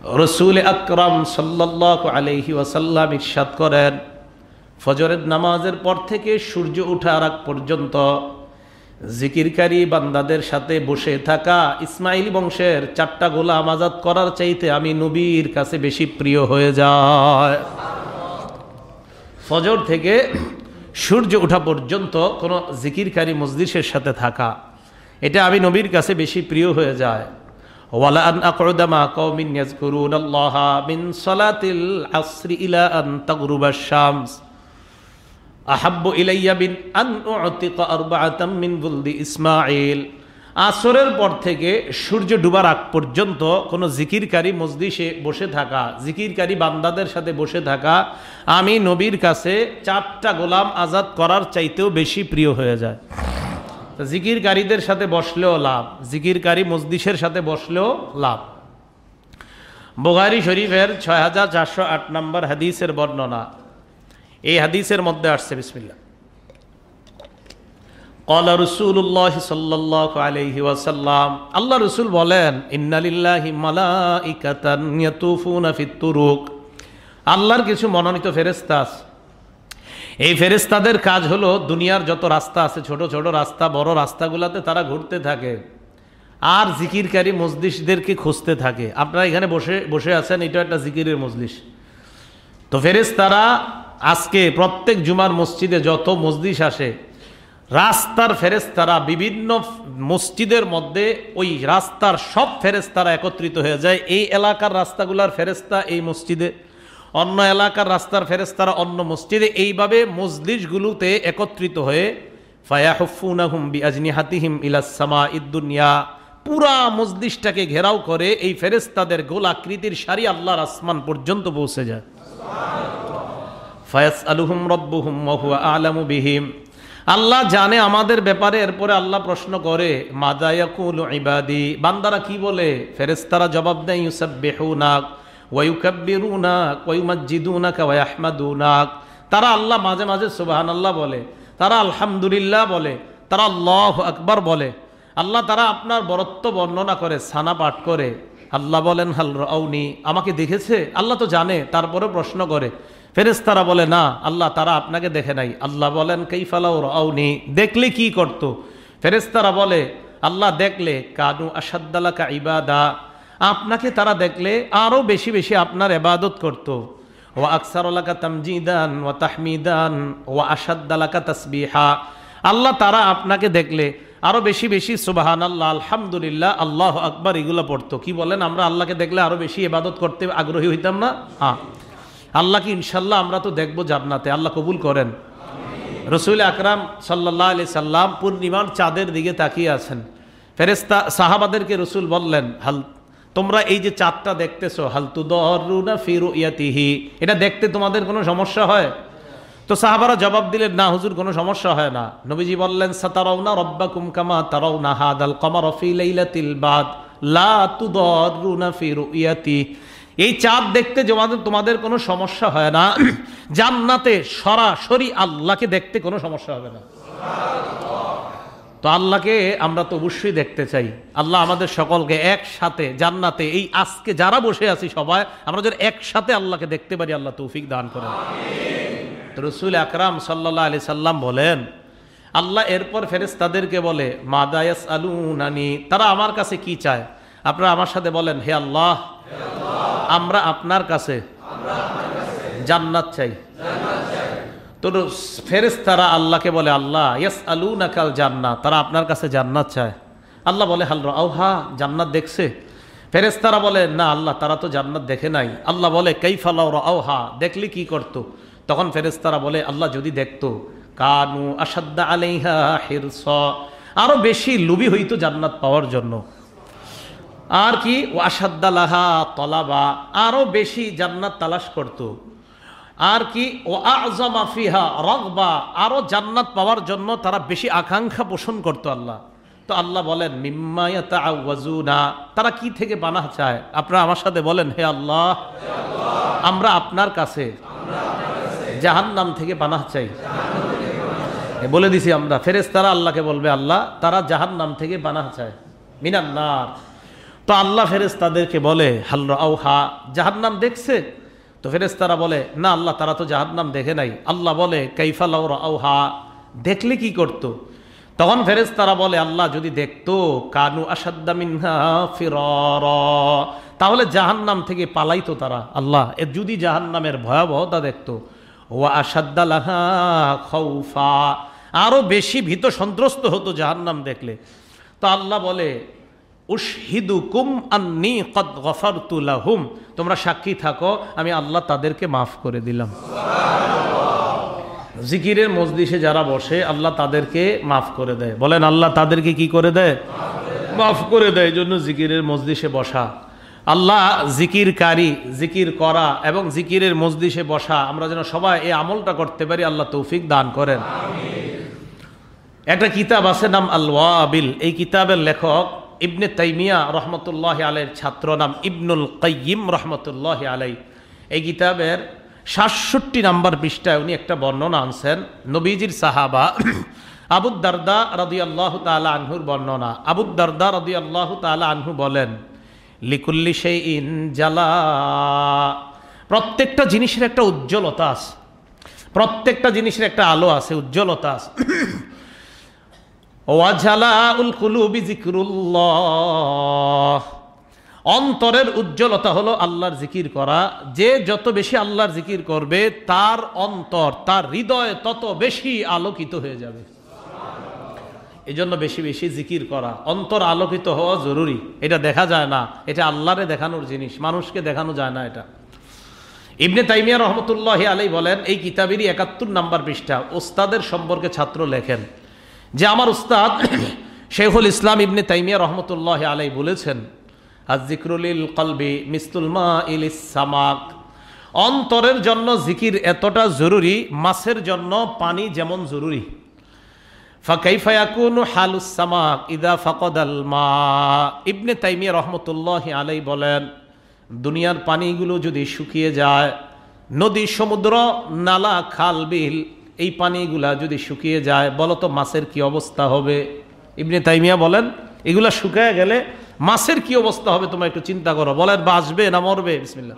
Speaker 1: رسول أكرم صلى الله عليه وسلم করেন ফজরের নামাজের পর থেকে সূর্য ওঠার আগ পর্যন্ত জিকিরকারী বান্দাদের সাথে বসে থাকা ইসমাইল বংশের চারটা গোলাম আজাদ করার চাইতে আমি নবীর কাছে বেশি প্রিয় হয়ে যায় ফজর থেকে সূর্য ওঠা পর্যন্ত কোনো জিকিরকারী মসজিষের সাথে থাকা এটা আমি নবীর কাছে বেশি প্রিয় হয়ে যায় ওয়ালা আন আকরদামা কৌমিন মিন সলাতিল ইলা আহাব্বু ইলাইয়া বিন ইসমাইল আসরের পর থেকে সূর্য ডুবার আগ পর্যন্ত কোনো জিকিরকারী মসজিষে বসে থাকা জিকিরকারী বান্দাদের সাথে বসে থাকা আমি নবীর কাছে চারটা গোলাম আজাদ করার চাইতেও বেশি প্রিয় হয়ে যায় জিকিরকারীদের সাথে বসলেও লাভ জিকিরকারী মসজিষের সাথে বসলেও লাভ বোগারি শরীফের ছয় হাজার চারশো আট নম্বর হাদিসের বর্ণনা এই হাদিসের মধ্যে আসছে বিসমিল্লা কলা রসুল্লাহ সাল্লাহ আলহি ওয়াসাল্লাম আল্লাহ রসুল বলেন ইন্নালিল্লাহি মালাইকাতুফুনাফিতুরুক আল্লাহর কিছু মনোনীত ফেরেস্তা এই ফেরেস্তাদের কাজ হলো দুনিয়ার যত রাস্তা আছে ছোট ছোট রাস্তা বড় রাস্তাগুলোতে তারা ঘুরতে থাকে আর জিকিরকারী মজলিশদেরকে খুঁজতে থাকে আপনারা এখানে বসে বসে আছেন এটা একটা জিকিরের মজলিশ তো ফেরেস্তারা আজকে প্রত্যেক জুমার মসজিদে যত মসজিদ আসে রাস্তার ফেরেস্তারা বিভিন্ন মসজিদের মধ্যে ওই রাস্তার সব ফেরেস্তারা একত্রিত হয়ে যায় এই এলাকার রাস্তাগুলার ফেরেস্তা এই মসজিদে অন্য এলাকার রাস্তার ফেরেস্তারা অন্য মসজিদে এইভাবে মসজিদগুলোতে একত্রিত হয়ে হাতিহিম পুরা ঘেরাও করে এই ফেরেস্তাদের গোলাকৃতির সারি আল্লাহর আসমান পর্যন্ত পৌঁছে যায় ফায়াস আলুহুম রব্বুহুম মহুয়া আলামু বিহিম আল্লাহ জানে আমাদের ব্যাপারে এরপরে আল্লাহ প্রশ্ন করে মাদায়াকুল ইবাদি বান্দারা কি বলে ফেরেস্তারা জবাব দেয় ইউসাব বেহুনাক ওয়ুকাব্বিরুনাক ওয়ুমাজ্জিদুনাক নাক তারা আল্লাহ মাঝে মাঝে সুবাহান আল্লাহ বলে তারা আলহামদুলিল্লাহ বলে তারা আল্লাহ আকবার বলে আল্লাহ তারা আপনার বরত্ব বর্ণনা করে সানা পাঠ করে আল্লাহ বলেন হাল রাউনি আমাকে দেখেছে আল্লাহ তো জানে তারপরে প্রশ্ন করে ফেরেস্তারা বলে না আল্লাহ তারা আপনাকে দেখে নাই আল্লাহ বলেন ফালাও রাউনি দেখলে কি করতো ফেরেস্তারা বলে আল্লাহ দেখলে কানু আসাদ্দালা কা ইবাদা আপনাকে তারা দেখলে আরও বেশি বেশি আপনার এবাদত করত। ও আকসারলাকা তামজিদান ও তাহমিদান ও আসাদ্দালাকা তসবিহা আল্লাহ তারা আপনাকে দেখলে আরও বেশি বেশি সুবাহান আল্লাহ আলহামদুলিল্লাহ আল্লাহ আকবার এগুলো পড়তো কি বলেন আমরা আল্লাহকে দেখলে আরও বেশি এবাদত করতে আগ্রহী হইতাম না হ্যাঁ আল্লাহকে ইনশাল্লাহ আমরা তো দেখবো জান্নাতে আল্লাহ কবুল করেন রসুল আকরাম সাল্লাহ আলি সাল্লাম পূর্ণিমার চাঁদের দিকে তাকিয়ে আছেন ফেরেস্তা সাহাবাদেরকে রসুল বললেন হাল তোমরা এই যে চাঁদটা দেখতেছো হালতুদরুনা ফিরু ইয়াতিহি এটা দেখতে তোমাদের কোনো সমস্যা হয় তো সাহাবারা জবাব দিলেন না হুজুর কোনো সমস্যা হয় না নবীজি বললেন সাতারাউনা রব্বা কুমকামা তারাউনা হাদ আল কমার ফি লাইলাতিল বাদ লা তুদরুনা ফিরু ইয়াতি এই চাঁদ দেখতে যেমন তোমাদের কোনো সমস্যা হয় না জান্নাতে সরাসরি আল্লাহকে দেখতে কোনো সমস্যা হবে না তো আল্লাহকে আমরা তো অবশ্যই দেখতে চাই আল্লাহ আমাদের সকলকে একসাথে জান্নাতে এই আজকে যারা বসে আছি সবাই আমরা যদি একসাথে আল্লাহকে দেখতে পারি আল্লাহ তৌফিক দান করেন রসুল আকরাম সাল্লাহ আলি সাল্লাম বলেন আল্লাহ এরপর ফেরেস তাদেরকে বলে মাদায়াস আলু নানি তারা আমার কাছে কি চায় আপনারা আমার সাথে বলেন হে আল্লাহ আমরা আপনার কাছে জান্নাত চাই তো তারা আল্লাহকে বলে আল্লাহ ইয়াস আলু নাকাল জান্নাত তারা আপনার কাছে জান্নাত চায় আল্লাহ বলে হাল হা জান্নাত দেখছে তারা বলে না আল্লাহ তারা তো জান্নাত দেখে নাই আল্লাহ বলে কেই আউ হা দেখলি কি করতো তখন তারা বলে আল্লাহ যদি দেখতো কানু আসাদ্দা আলাইহা হিরস আরও বেশি লুবি হইতো জান্নাত পাওয়ার জন্য আর কি ওয়াসাদ্দালাহা তলাবা আরও বেশি জান্নাত তালাশ করত আর কি ও আজমাফিহা রগবা আরও জান্নাত পাওয়ার জন্য তারা বেশি আকাঙ্ক্ষা পোষণ করত আল্লাহ তো আল্লাহ বলেন মিম্মায়াতা তারা কি থেকে বানা চায় আপনারা আমার সাথে বলেন হে আল্লাহ আমরা আপনার কাছে জাহান নাম থেকে বানা চাই বলে দিছি আমরা ফেরেস তারা আল্লাহকে বলবে আল্লাহ তারা নাম থেকে বানা চায় মিনান্নার তো আল্লাহ ফেরেস তাদেরকে বলে হাল্লা আউহা জাহান্নাম দেখছে তো ফেরেস তারা বলে না আল্লাহ তারা তো জাহান্নাম দেখে নাই আল্লাহ বলে কৈফালাউ আউহা দেখলে কি করতো তখন ফেরেস তারা বলে আল্লাহ যদি দেখতো কানু আসাদ্দামিনহা ফির তাহলে জাহান্নাম থেকে পালাইতো তারা আল্লাহ এ যদি জাহান্নামের ভয়াবহতা দেখতো ওয়া আসাদ্দালাহা খৌফা আরও বেশি ভীত সন্ত্রস্ত হতো জাহান্নাম দেখলে তো আল্লাহ বলে উশহিদুকুম আন্নি কদ গফারতুলাহুম তোমরা সাক্ষী থাকো আমি আল্লাহ তাদেরকে মাফ করে দিলাম জিকিরের মসজিষে যারা বসে আল্লাহ তাদেরকে মাফ করে দেয় বলেন আল্লাহ তাদেরকে কি করে দেয় মাফ করে দেয় এই জন্য জিকিরের মসজিষে বসা আল্লাহ জিকিরকারী জিকির করা এবং জিকিরের মসজিষে বসা আমরা যেন সবাই এই আমলটা করতে পারি আল্লাহ তৌফিক দান করেন একটা কিতাব আছে নাম আল ওয়াবিল এই কিতাবের লেখক ইবনে তাইমিয়া রহমতুল্লাহ আলাইয়ের ছাত্র নাম ইবনুল কাইম রহমতুল্লাহ আলাই এই কিতাবের সাতষট্টি নাম্বার পৃষ্ঠায় উনি একটা বর্ণনা আনছেন নবীজির সাহাবা আবুদ্দারদা রদি আল্লাহ তালা আনহুর বর্ণনা আবুদ্দারদা রদি আল্লাহ তালা আনহু বলেন লিকুল্লি সেই ইন জালা প্রত্যেকটা জিনিসের একটা উজ্জ্বলতা আছে প্রত্যেকটা জিনিসের একটা আলো আছে উজ্জ্বলতা আছে অন্তরের উজ্জ্বলতা হলো আল্লাহর জিকির করা যে যত বেশি আল্লাহর জিকির করবে তার অন্তর তার হৃদয় তত বেশি আলোকিত হয়ে যাবে এই জন্য বেশি বেশি জিকির করা অন্তর আলোকিত হওয়া জরুরি এটা দেখা যায় না এটা আল্লাহরে দেখানোর জিনিস মানুষকে দেখানো যায় না এটা ইবনে তাইমিয়া রহমতুল্লাহ আলাই বলেন এই কিতাবেরই একাত্তর নাম্বার পৃষ্ঠা ওস্তাদের সম্পর্কে ছাত্র লেখেন যে আমার উস্তাদ শেখুল ইসলাম ইবনে তাইমিয়া রহমতুল্লাহ আলাই বলেছেন আজিকরুলিল কলবি মিস্তুলমা ইলিসামাক অন্তরের জন্য জিকির এতটা জরুরি মাছের জন্য পানি যেমন জরুরি ফাকাইফায়াকুন হালুসামাক ইদা ফাকদাল মা ইবনে তাইমিয়া রহমতুল্লাহ আলাই বলেন দুনিয়ার পানিগুলো যদি শুকিয়ে যায় নদী সমুদ্র নালা খাল বিল এই পানিগুলা যদি শুকিয়ে যায় বলো তো মাছের কি অবস্থা হবে ইবনে তাইমিয়া বলেন এগুলা শুকিয়ে গেলে মাছের কি অবস্থা হবে তোমার একটু চিন্তা করো বলেন বাঁচবে না মরবে বিসমিল্লা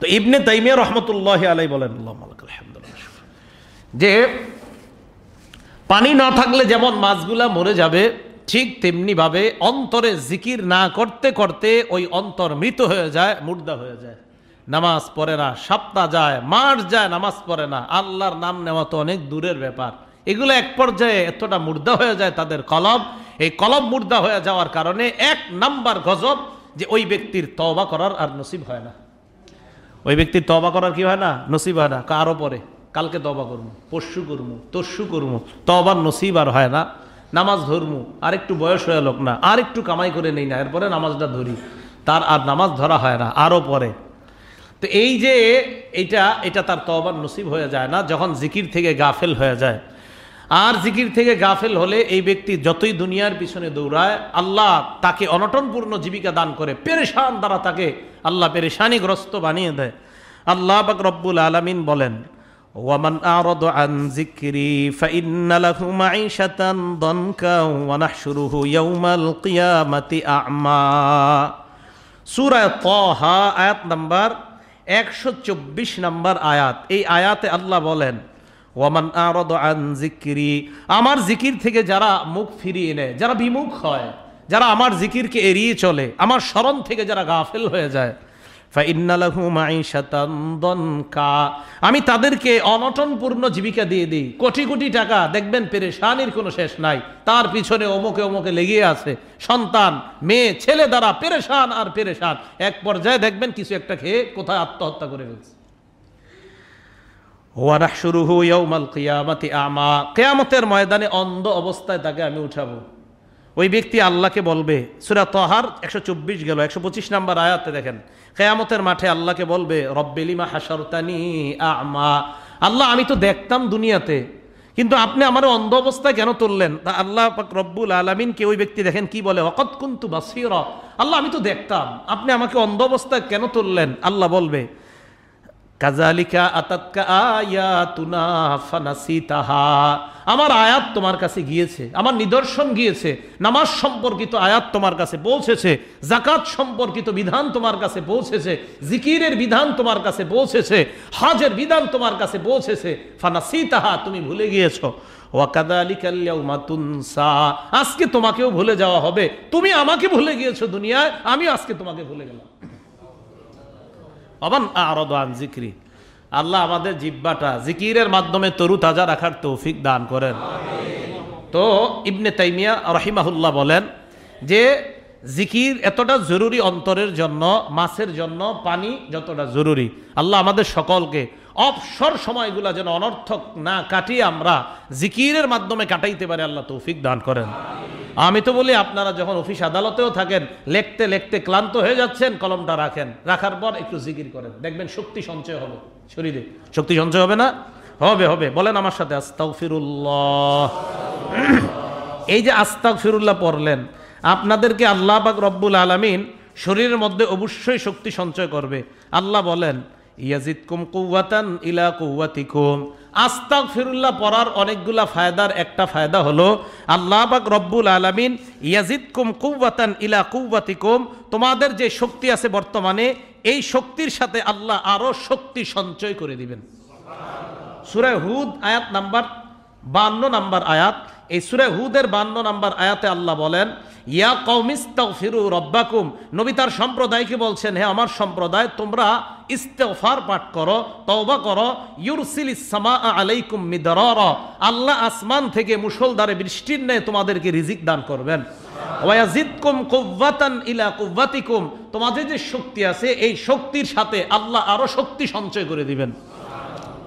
Speaker 1: তো ইবনে তাইমিয়া রহমতুল্লাহ আলাই বলেন যে পানি না থাকলে যেমন মাছগুলা মরে যাবে ঠিক তেমনিভাবে অন্তরে জিকির না করতে করতে ওই অন্তর মৃত হয়ে যায় মুর্দা হয়ে যায় নামাজ পড়ে না সপ্তাহ যায় মাস যায় নামাজ পড়ে না আল্লাহর নাম নেওয়া তো অনেক দূরের ব্যাপার এগুলো এক পর্যায়ে এতটা মুর্দা হয়ে যায় তাদের কলব এই কলব মুর্দা হয়ে যাওয়ার কারণে এক নাম্বার গজব যে ওই ব্যক্তির তবা করার আর নসিব হয় না ওই ব্যক্তির তবা করার কি হয় না নসিব হয় না কারো পরে কালকে তবা করমু পরশু করমু তস্যু করমু তবার নসিব আর হয় না নামাজ ধরমু আর একটু বয়স হয়ে লোক না আর একটু কামাই করে নেই না এরপরে নামাজটা ধরি তার আর নামাজ ধরা হয় না আরও পরে তো এই যে এটা এটা তার তবার নসিব হয়ে যায় না যখন জিকির থেকে গাফেল হয়ে যায় আর জিকির থেকে গাফেল হলে এই ব্যক্তি যতই দুনিয়ার পিছনে দৌড়ায় আল্লাহ তাকে অনটনপূর্ণ জীবিকা দান করে পেরেশান দ্বারা তাকে আল্লাহ পেরেশানিগ্রস্ত বানিয়ে দেয় আল্লাহ বাক রব্বুল আলমিন বলেন ওয়ামান আন আয়াত নাম্বার একশো চব্বিশ নম্বর আয়াত এই আয়াতে আল্লাহ বলেন ওয়ামান আরদ আন জিকিরি আমার জিকির থেকে যারা মুখ ফিরিয়ে নেয় যারা বিমুখ হয় যারা আমার জিকিরকে এড়িয়ে চলে আমার স্মরণ থেকে যারা গাফেল হয়ে যায় আমি তাদেরকে অনটনপূর্ণ জীবিকা দিয়ে দিই কোটি কোটি টাকা দেখবেন পেরেশানির কোনো শেষ নাই তার পিছনে অমুকে অমুকে লেগে আছে সন্তান মেয়ে ছেলে দ্বারা পেরেশান আর পেরেশান এক পর্যায়ে দেখবেন কিছু একটা খেয়ে কোথায় আত্মহত্যা করে ফেলছে ওয়ারা শুরু হইয়াও মাল কিয়ামতি আমা কেয়ামতের ময়দানে অন্ধ অবস্থায় তাকে আমি উঠাবো ওই ব্যক্তি আল্লাহকে বলবে সুরা তহার একশো চব্বিশ গেল একশো পঁচিশ নাম্বার আয়াতে দেখেন কেয়ামতের মাঠে আল্লাহকে বলবে রব্বেলিমা হাসরতানি আমা আল্লাহ আমি তো দেখতাম দুনিয়াতে কিন্তু আপনি আমার অন্ধ অবস্থা কেন তুললেন তা আল্লাহ রব্বুল আলমিনকে ওই ব্যক্তি দেখেন কি বলে অকত কুন্তু বাসির আল্লাহ আমি তো দেখতাম আপনি আমাকে অন্ধ অবস্থায় কেন তুললেন আল্লাহ বলবে কাজালিকা আতাতকা ফানাসিতাহা আমার আয়াত তোমার কাছে গিয়েছে আমার নিদর্শন গিয়েছে নামাজ সম্পর্কিত আয়াত তোমার কাছে পৌঁছেছে জাকাত সম্পর্কিত বিধান তোমার কাছে পৌঁছেছে জিকিরের বিধান তোমার কাছে পৌঁছেছে হাজের বিধান তোমার কাছে পৌঁছেছে ফানাসিতাহা তুমি ভুলে গিয়েছ আজকে তোমাকেও ভুলে যাওয়া হবে তুমি আমাকে ভুলে গিয়েছো দুনিয়ায় আমি আজকে তোমাকে ভুলে গেলাম অবান আরদ আন জিক্রি আল্লাহ আমাদের জিব্বাটা জিকিরের মাধ্যমে তরু তাজা রাখার তৌফিক দান করেন তো ইবনে তাইমিয়া রহিমাহুল্লাহ বলেন যে জিকির এতটা জরুরি অন্তরের জন্য মাছের জন্য পানি যতটা জরুরি আল্লাহ আমাদের সকলকে অবসর সময়গুলো যেন অনর্থক না কাটিয়ে আমরা জিকিরের মাধ্যমে কাটাইতে পারে আল্লাহ তৌফিক দান করেন আমি তো বলি আপনারা যখন অফিস আদালতেও থাকেন লেখতে লেখতে ক্লান্ত হয়ে যাচ্ছেন কলমটা রাখেন রাখার পর একটু জিকির করেন দেখবেন শক্তি সঞ্চয় হবে শরীরে শক্তি সঞ্চয় হবে না হবে হবে বলেন আমার সাথে আস্তাউফিরুল্লাহ ফিরুল্লাহ এই যে আস্তাউফিরুল্লাহ ফিরুল্লাহ পড়লেন আপনাদেরকে আল্লাহ বাক রব্বুল আলমিন শরীরের মধ্যে অবশ্যই শক্তি সঞ্চয় করবে আল্লাহ বলেন কুম কৌয়াতান ইলা কুম আস্তাক ফিরুল্লাহ পড়ার অনেকগুলা ফায়দার একটা ফায়দা হলো আল্লাহ বাক রব্বুল আলমিন কুম কৌয়াতান ইলা কুম তোমাদের যে শক্তি আছে বর্তমানে এই শক্তির সাথে আল্লাহ আরও শক্তি সঞ্চয় করে দিবেন সুরায় হুদ আয়াত নাম্বার বান্ন নাম্বার আয়াত এই সুরে হুদের বান্ন নাম্বার আয়াতে আল্লাহ বলেন ইয়া কৌমিস্তাও ফিরু রব্বাকুম নবী তার সম্প্রদায়কে বলছেন হে আমার সম্প্রদায় তোমরা ইস্তেফার পাঠ করো তওবা করো ইউরসিল ইসামা আলাইকুম মিদর আল্লাহ আসমান থেকে মুসলদারে বৃষ্টির ন্যায় তোমাদেরকে রিজিক দান করবেন ইলা তোমাদের যে শক্তি আছে এই শক্তির সাথে আল্লাহ আরো শক্তি সঞ্চয় করে দিবেন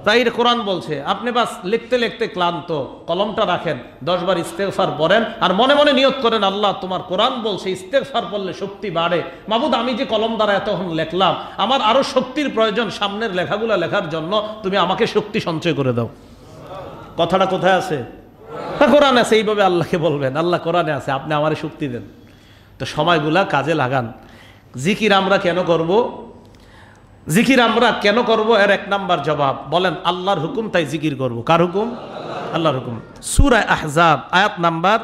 Speaker 1: তাই কোরআন বলছে আপনি বাস লিখতে লিখতে ক্লান্ত কলমটা রাখেন দশবার ইস্তেকফার পড়েন আর মনে মনে নিয়োগ করেন আল্লাহ তোমার কোরআন বলছে ইস্তেকফার পড়লে শক্তি বাড়ে মাবুদ আমি যে কলম দ্বারা এতক্ষণ লেখলাম আমার আরও শক্তির প্রয়োজন সামনের লেখাগুলো লেখার জন্য তুমি আমাকে শক্তি সঞ্চয় করে দাও কথাটা কোথায় আছে কোরআন আছে এইভাবে আল্লাহকে বলবেন আল্লাহ কোরআনে আছে আপনি আমারে শক্তি দেন তো সময়গুলা কাজে লাগান জিকির আমরা কেন করবো জিকির আমরা কেন করব এর এক নাম্বার জবাব বলেন আল্লাহর হুকুম তাই জিকির করব কার হুকুম আল্লাহর হুকুম সুরায় আহজাব আয়াত নাম্বার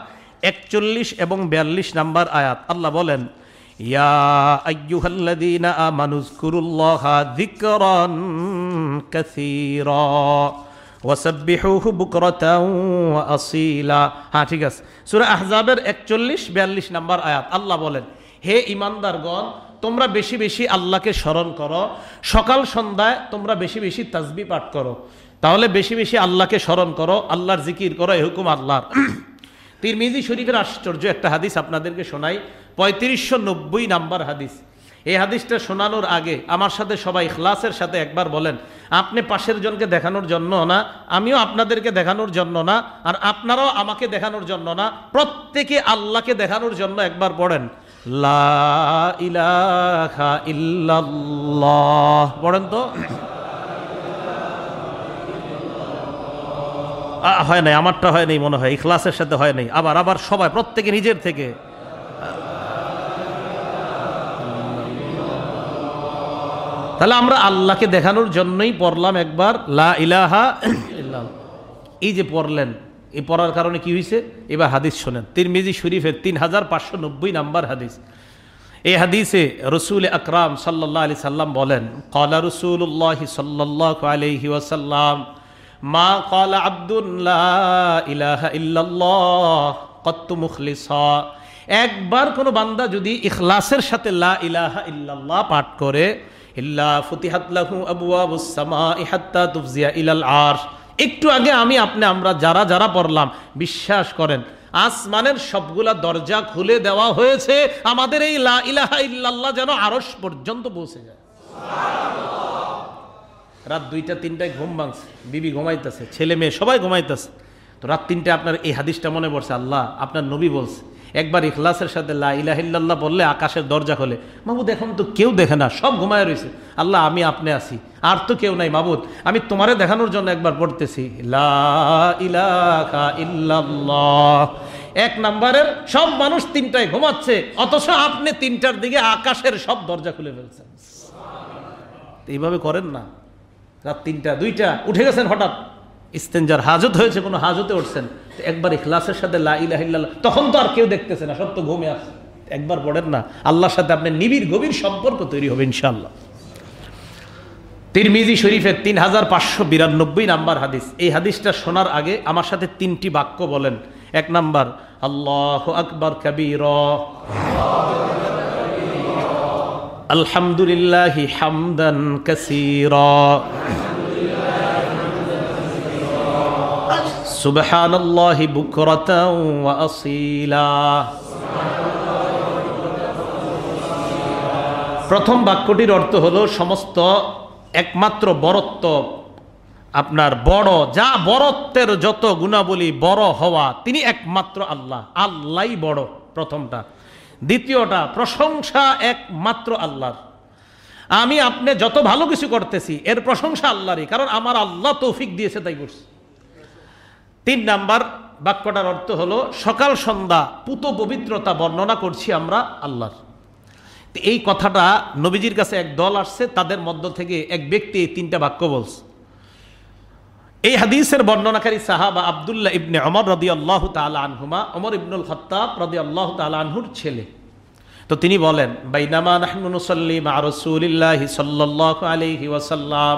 Speaker 1: একচল্লিশ এবং বিয়াল্লিশ নাম্বার আয়াত আল্লাহ বলেন হ্যাঁ, ঠিক আছে সুরা একচল্লিশ বিয়াল্লিশ নাম্বার আয়াত আল্লাহ বলেন হে ইমানদারগণ তোমরা বেশি বেশি আল্লাহকে স্মরণ করো সকাল সন্ধ্যায় তোমরা বেশি বেশি তাজবি পাঠ করো তাহলে বেশি বেশি আল্লাহকে স্মরণ করো আল্লাহর জিকির করো এ হুকুম আল্লাহর তিরমিজি শরীফের আশ্চর্য একটা হাদিস আপনাদেরকে শোনাই পঁয়ত্রিশশো নব্বই নাম্বার হাদিস এই হাদিসটা শোনানোর আগে আমার সাথে সবাই খ্লাসের সাথে একবার বলেন আপনি পাশের জনকে দেখানোর জন্য না আমিও আপনাদেরকে দেখানোর জন্য না আর আপনারাও আমাকে দেখানোর জন্য না প্রত্যেকে আল্লাহকে দেখানোর জন্য একবার পড়েন ইলাহা তো হয় নাই আমারটা হয় নাই মনে হয় এই ক্লাসের সাথে হয় নাই আবার আবার সবাই প্রত্যেকে নিজের থেকে তাহলে আমরা আল্লাহকে দেখানোর জন্যই পড়লাম একবার লা ইলাহা এই যে পড়লেন এই পড়ার কারণে কি হয়েছে এবার হাদিস শোনেন তিরমিজি শরীফের তিন হাজার পাঁচশো নব্বই নাম্বার হাদিস এই হাদিসে রসুল আকরাম সাল্লাহ আলি সাল্লাম বলেন কলা রসুল্লাহ সাল্লাহ আলহি মা কলা আবদুল্লাহ ইলাহা ইল্লাল্লাহ মুখলিস একবার কোনো বান্দা যদি ইখলাসের সাথে লা ইলাহা ইল্লাল্লাহ পাঠ করে ইল্লা ফতিহাত লাহু আবু আবুসামা ইহাত্তা তুফজিয়া ইলাল একটু আগে আমি আপনি আমরা যারা যারা পড়লাম বিশ্বাস করেন আসমানের সবগুলা দরজা খুলে দেওয়া হয়েছে আমাদের এই লা ইলাহা ইল্লাল্লাহ যেন আরস পর্যন্ত পৌঁছে যায় রাত দুইটা তিনটায় ঘুম ভাঙছে বিবি ঘুমাইতেছে ছেলে মেয়ে সবাই ঘুমাইতেছে তো রাত তিনটায় আপনার এই হাদিসটা মনে পড়ছে আল্লাহ আপনার নবী বলছে একবার ইখলাসের সাথে লা বললে আকাশের দরজা খোলে মাবুদ এখন তো কেউ দেখে না সব ঘুমায় রয়েছে আল্লাহ আমি আপনি আছি আর তো কেউ নাই মাবুদ আমি তোমারে দেখানোর জন্য একবার পড়তেছি লা এক নাম্বারের সব মানুষ তিনটায় ঘুমাচ্ছে অথচ আপনি তিনটার দিকে আকাশের সব দরজা খুলে ফেলছেন এইভাবে করেন না রাত তিনটা দুইটা উঠে গেছেন হঠাৎ ইস্তেঞ্জার হাজত হয়েছে কোনো হাজতে উঠছেন একবার ইখলাসের সাথে লাইলাহিল্লা তখন তো আর কেউ দেখতেছে না সব তো ঘুমে আসছে একবার পড়েন না আল্লাহর সাথে আপনার নিবিড় গভীর সম্পর্ক তৈরি হবে ইনশাল্লাহ তিরমিজি শরীফের তিন হাজার পাঁচশো বিরানব্বই নাম্বার হাদিস এই হাদিসটা শোনার আগে আমার সাথে তিনটি বাক্য বলেন এক নাম্বার আল্লাহ আকবর কবির আলহামদুলিল্লাহ হামদান কাসিরা সুবহান আল্লাহি প্রথম বাক্যটির অর্থ হলো সমস্ত একমাত্র বরত্ব আপনার বড় যা বরত্বের যত গুণাবলী বড় হওয়া তিনি একমাত্র আল্লাহ আল্লাহ বড় প্রথমটা দ্বিতীয়টা প্রশংসা একমাত্র আল্লাহর আমি আপনি যত ভালো কিছু করতেছি এর প্রশংসা আল্লাহরই কারণ আমার আল্লাহ তৌফিক দিয়েছে তাই করছি তিন নাম্বার বাক্যটার অর্থ হলো সকাল সন্ধ্যা পুত পবিত্রতা বর্ণনা করছি আমরা আল্লাহর এই কথাটা নবীজির কাছে এক দল আসছে তাদের মধ্য থেকে এক ব্যক্তি এই তিনটা বাক্য বলছে এই হাদিসের বর্ণনাকারী সাহাবা আবদুল্লাহ ইবনে অমর রদি আল্লাহ তাল আনহুমা অমর ইবনুল খত্তাব রদি আল্লাহ তাল আনহুর ছেলে তো তিনি বলেন বাইনামা আর আরসুলিল্লাহি সাল্লাহ আলহি ওয়াসাল্লাম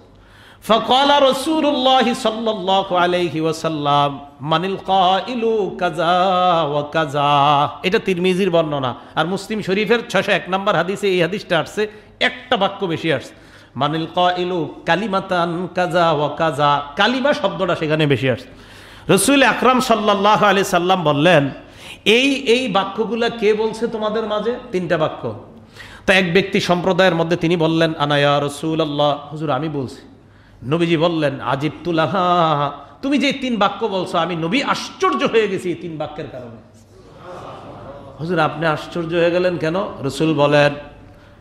Speaker 1: فقال رسول الله صلى الله عليه وسلم من القائل كذا وكذا এটা তিরমিজির বর্ণনা আর মুসলিম শরীফের 601 নম্বর হাদিসে এই হাদিসটা আসছে একটা বাক্য বেশি আসছে মানিল কাইলু কালিমাতান কাজা ওয়া কাজা কালিমা শব্দটা সেখানে বেশি আসছে রসুল আকরাম সাল্লাহ আলি সাল্লাম বললেন এই এই বাক্যগুলা কে বলছে তোমাদের মাঝে তিনটা বাক্য তা এক ব্যক্তি সম্প্রদায়ের মধ্যে তিনি বললেন আনায়া রসুল আল্লাহ হুজুর আমি বলছি নবীজি বললেন আজিব তুলাহা তুমি যে তিন বাক্য বলছো আমি নবী আশ্চর্য হয়ে গেছি তিন বাক্যের কারণে হুজুর আপনি আশ্চর্য হয়ে গেলেন কেন রসুল বলেন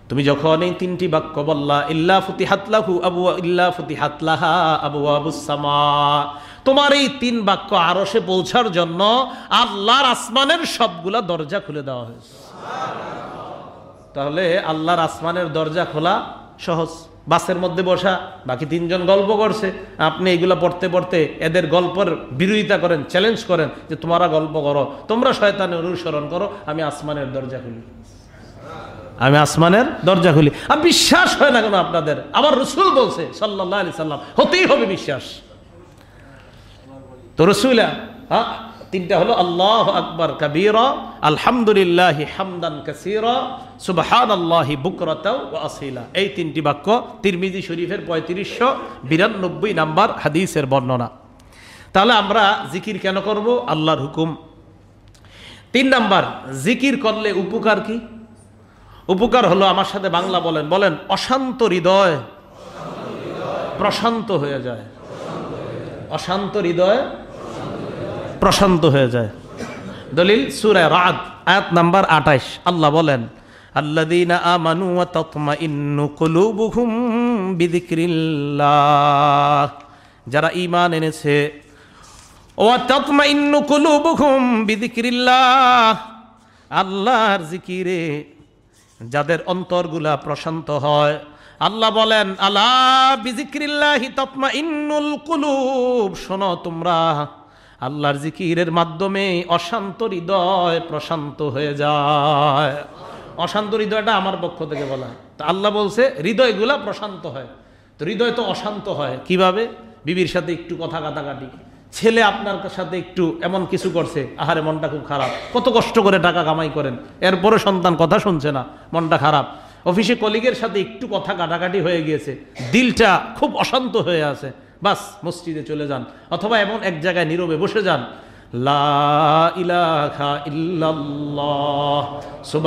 Speaker 1: তুমি যখন এই তিনটি বাক্য বললা ইল্লা হাতলাহু আবু ইল্লা হাতলাহা আবু আবুসামা তোমার এই তিন বাক্য আরশে পৌঁছার জন্য আল্লাহর আসমানের সবগুলা দরজা খুলে দেওয়া হয়েছে তাহলে আল্লাহর আসমানের দরজা খোলা সহজ বাসের মধ্যে বসা বাকি তিনজন গল্প করছে আপনি এগুলো পড়তে পড়তে এদের গল্পের বিরোধিতা করেন চ্যালেঞ্জ করেন যে তোমরা গল্প করো তোমরা শয়তানের অনুসরণ করো আমি আসমানের দরজা খুলি আমি আসমানের দরজা খুলি আর বিশ্বাস হয় না কেন আপনাদের আমার রসুল বলছে সাল্লাহ আলি সাল্লাম হতেই হবে বিশ্বাস তো রসুলা হ্যাঁ তিনটা হলো আল্লাহ আকবর কবির আলহামদুলিল্লাহ হামদান কাসির সুবাহান আল্লাহি বুকরতাও আসিলা এই তিনটি বাক্য তিরমিজি শরীফের পঁয়ত্রিশশো বিরানব্বই নাম্বার হাদিসের বর্ণনা তাহলে আমরা জিকির কেন করব আল্লাহর হুকুম তিন নাম্বার জিকির করলে উপকার কি উপকার হলো আমার সাথে বাংলা বলেন বলেন অশান্ত হৃদয় প্রশান্ত হয়ে যায় অশান্ত হৃদয় প্রশান্ত হয়ে যায় দলিল সুরে রাত আয়াত নাম্বার আঠাইশ আল্লাহ বলেন আল্লাদিনা আমানু তৎমা যারা ইমান এনেছে ও তৎমা আল্লাহর জিকিরে যাদের অন্তরগুলা প্রশান্ত হয় আল্লাহ বলেন আল্লাহ বিজিক্রিল্লাহ তৎমা ইন্নুল কুলুব শোনো তোমরা আল্লাহর জিকিরের মাধ্যমে অশান্ত হৃদয় প্রশান্ত হয়ে যায় অশান্ত হৃদয়টা আমার পক্ষ থেকে বলা তো আল্লাহ বলছে হৃদয়গুলা প্রশান্ত হয় তো হৃদয় তো অশান্ত হয় কিভাবে বিবির সাথে একটু কথা কাটাকাটি ছেলে আপনার সাথে একটু এমন কিছু করছে আহারে মনটা খুব খারাপ কত কষ্ট করে টাকা কামাই করেন এরপরে সন্তান কথা শুনছে না মনটা খারাপ অফিসে কলিগের সাথে একটু কথা কাটাকাটি হয়ে গিয়েছে দিলটা খুব অশান্ত হয়ে আছে বাস মসজিদে চলে যান অথবা এমন এক জায়গায় নীরবে বসে যান লা আস্তে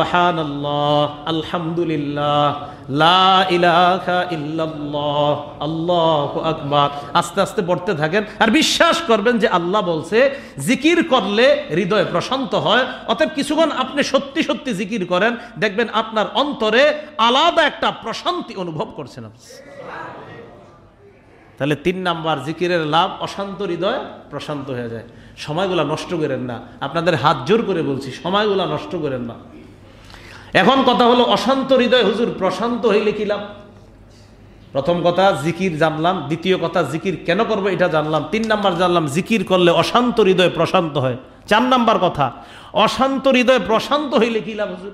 Speaker 1: আস্তে পড়তে থাকেন আর বিশ্বাস করবেন যে আল্লাহ বলছে জিকির করলে হৃদয় প্রশান্ত হয় অতএব কিছুক্ষণ আপনি সত্যি সত্যি জিকির করেন দেখবেন আপনার অন্তরে আলাদা একটা প্রশান্তি অনুভব করছেন তাহলে তিন নাম্বার জিকিরের লাভ অশান্ত হৃদয় প্রশান্ত হয়ে যায় সময়গুলা নষ্ট করেন না আপনাদের হাত জোর করে বলছি সময়গুলা নষ্ট করেন না এখন কথা হলো অশান্ত হৃদয় হুজুর প্রশান্ত হইলে কি লাভ প্রথম কথা জিকির জানলাম দ্বিতীয় কথা জিকির কেন করবো এটা জানলাম তিন নাম্বার জানলাম জিকির করলে অশান্ত হৃদয় প্রশান্ত হয় চার নাম্বার কথা অশান্ত হৃদয় প্রশান্ত হইলে কি লাভ হুজুর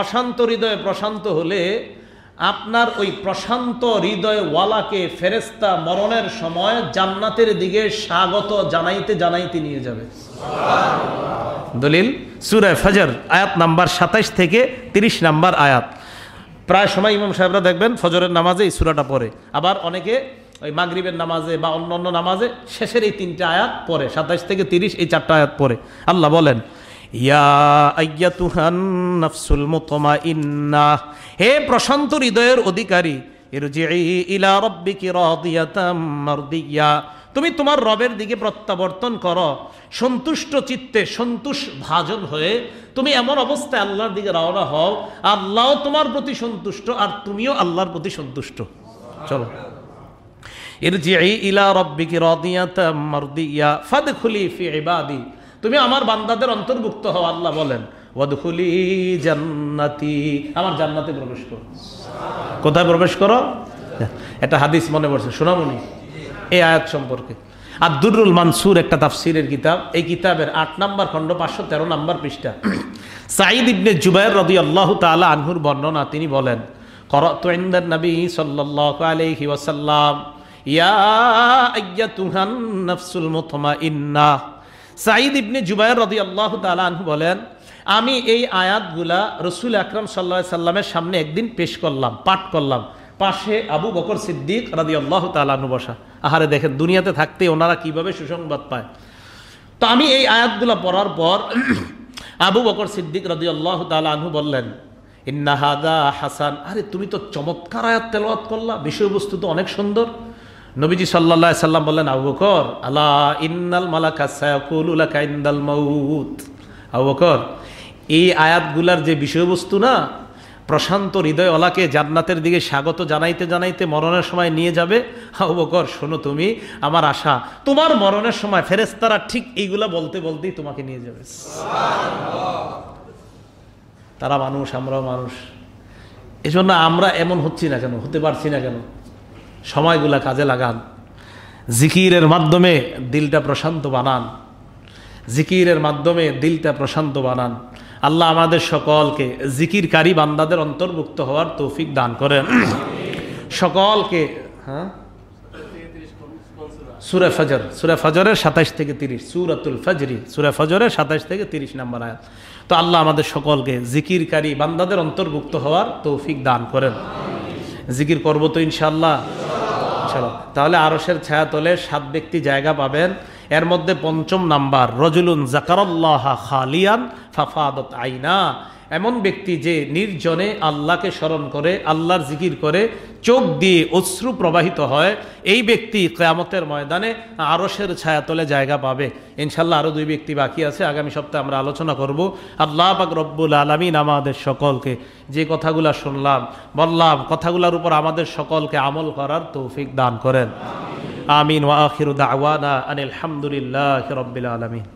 Speaker 1: অশান্ত হৃদয় প্রশান্ত হলে আপনার ওই প্রশান্ত হৃদয়ওয়ালাকে ফেরেস্তা মরণের সময় জান্নাতের দিকে স্বাগত জানাইতে জানাইতে নিয়ে যাবে দলিল সুরায় ফজর আয়াত নাম্বার সাতাইশ থেকে ৩০ নাম্বার আয়াত প্রায় সময় ইমাম সাহেবরা দেখবেন ফজরের নামাজে এই সুরাটা পড়ে আবার অনেকে ওই মাগরীবের নামাজে বা অন্য অন্য নামাজে শেষের এই তিনটা আয়াত পড়ে সাতাইশ থেকে তিরিশ এই চারটা আয়াত পড়ে আল্লাহ বলেন হে প্রশান্ত হৃদয়ের অধিকারী ইলা তুমি তোমার রবের দিকে প্রত্যাবর্তন করো সন্তুষ্ট চিত্তে সন্তুষ ভাজন হয়ে তুমি এমন অবস্থায় আল্লাহর দিকে রওনা হও আল্লাহ তোমার প্রতি সন্তুষ্ট আর তুমিও আল্লাহর প্রতি সন্তুষ্ট চলো ইরজি ইলা রব্বিকি রদিয়া ফাদখুলি ফি ইবাদি তুমি আমার বান্দাদের অন্তর্ভুক্ত হও আল্লাহ বলেন ওয়াদুলি জান্নাতি আমার জান্নাতে প্রবেশ করো কোথায় প্রবেশ করো এটা হাদিস মনে পড়ছে সোনামনি এই আয়াত সম্পর্কে আব্দুরুল মানসুর একটা তাফসিরের কিতাব এই কিতাবের আট নম্বর খণ্ড পাঁচশো তেরো নম্বর পৃষ্ঠা সাঈদ ইবনে জুবাইর রদি আল্লাহ তালা আনহুর বর্ণনা তিনি বলেন করতোয়েন্দার নবী সাল্লাহ আলহি ওয়াসাল্লাম ইয়া আইয়া তুহান নফসুল মুতমা ইন্না সাঈদ ইবনে জুবায়ের রদি আল্লাহ তালু বলেন আমি এই আয়াতগুলা রসুল আকরম সাল্লা সাল্লামের সামনে একদিন পেশ করলাম পাঠ করলাম পাশে আবু বকর সিদ্দিক রাদি আল্লাহ তালু বসা আহারে দেখেন দুনিয়াতে থাকতে ওনারা কিভাবে সুসংবাদ পায় তো আমি এই আয়াতগুলো পড়ার পর আবু বকর সিদ্দিক রাদি আল্লাহ তালু বললেন ইন্নাহাদা হাসান আরে তুমি তো চমৎকার আয়াত তেলওয়াত করলা বিষয়বস্তু তো অনেক সুন্দর নবীজি সাল্লা সাল্লাম বললেন আবু বকর আল্লাহ ইন্নাল মালাকা ইন্দাল মৌত আবু বকর এই আয়াতগুলার যে বিষয়বস্তু না প্রশান্ত হৃদয়ওয়ালাকে জান্নাতের দিকে স্বাগত জানাইতে জানাইতে মরণের সময় নিয়ে যাবে আবু বকর শোনো তুমি আমার আশা তোমার মরণের সময় ফেরেস্তারা ঠিক এইগুলা বলতে বলতেই তোমাকে নিয়ে যাবে তারা মানুষ আমরাও মানুষ এজন্য আমরা এমন হচ্ছি না কেন হতে পারছি না কেন সময়গুলা কাজে লাগান জিকিরের মাধ্যমে দিলটা প্রশান্ত বানান জিকিরের মাধ্যমে দিলটা প্রশান্ত বানান আল্লাহ আমাদের সকলকে জিকিরকারী বান্দাদের অন্তর্ভুক্ত হওয়ার তৌফিক দান করেন সকলকে হ্যাঁ সুরে ফজর সুরে ফজরের সাতাইশ থেকে তিরিশ সুরাতুল ফজরি সুরে ফজরের সাতাইশ থেকে তিরিশ নম্বর আয়াত তো আল্লাহ আমাদের সকলকে জিকিরকারী বান্দাদের অন্তর্ভুক্ত হওয়ার তৌফিক দান করেন জিকির করব তো ইনশাল্লাহ তাহলে আরসের ছায়া তলে সাত ব্যক্তি জায়গা পাবেন এর মধ্যে পঞ্চম নাম্বার রজুলুন জাকারাল্লাহা খালিয়ান ফাফাদত আইনা এমন ব্যক্তি যে নির্জনে আল্লাহকে স্মরণ করে আল্লাহর জিকির করে চোখ দিয়ে অশ্রু প্রবাহিত হয় এই ব্যক্তি কেয়ামতের ময়দানে আরসের ছায়াতলে জায়গা পাবে ইনশাল্লাহ আরও দুই ব্যক্তি বাকি আছে আগামী সপ্তাহে আমরা আলোচনা করব আল্লাহ পাক রব্বুল আলমিন আমাদের সকলকে যে কথাগুলো শুনলাম বললাম কথাগুলোর উপর আমাদের সকলকে আমল করার তৌফিক দান করেন আমিন ওয়া আওয়ানা আনিলামদুলিল্লাহ আনিল আলমিন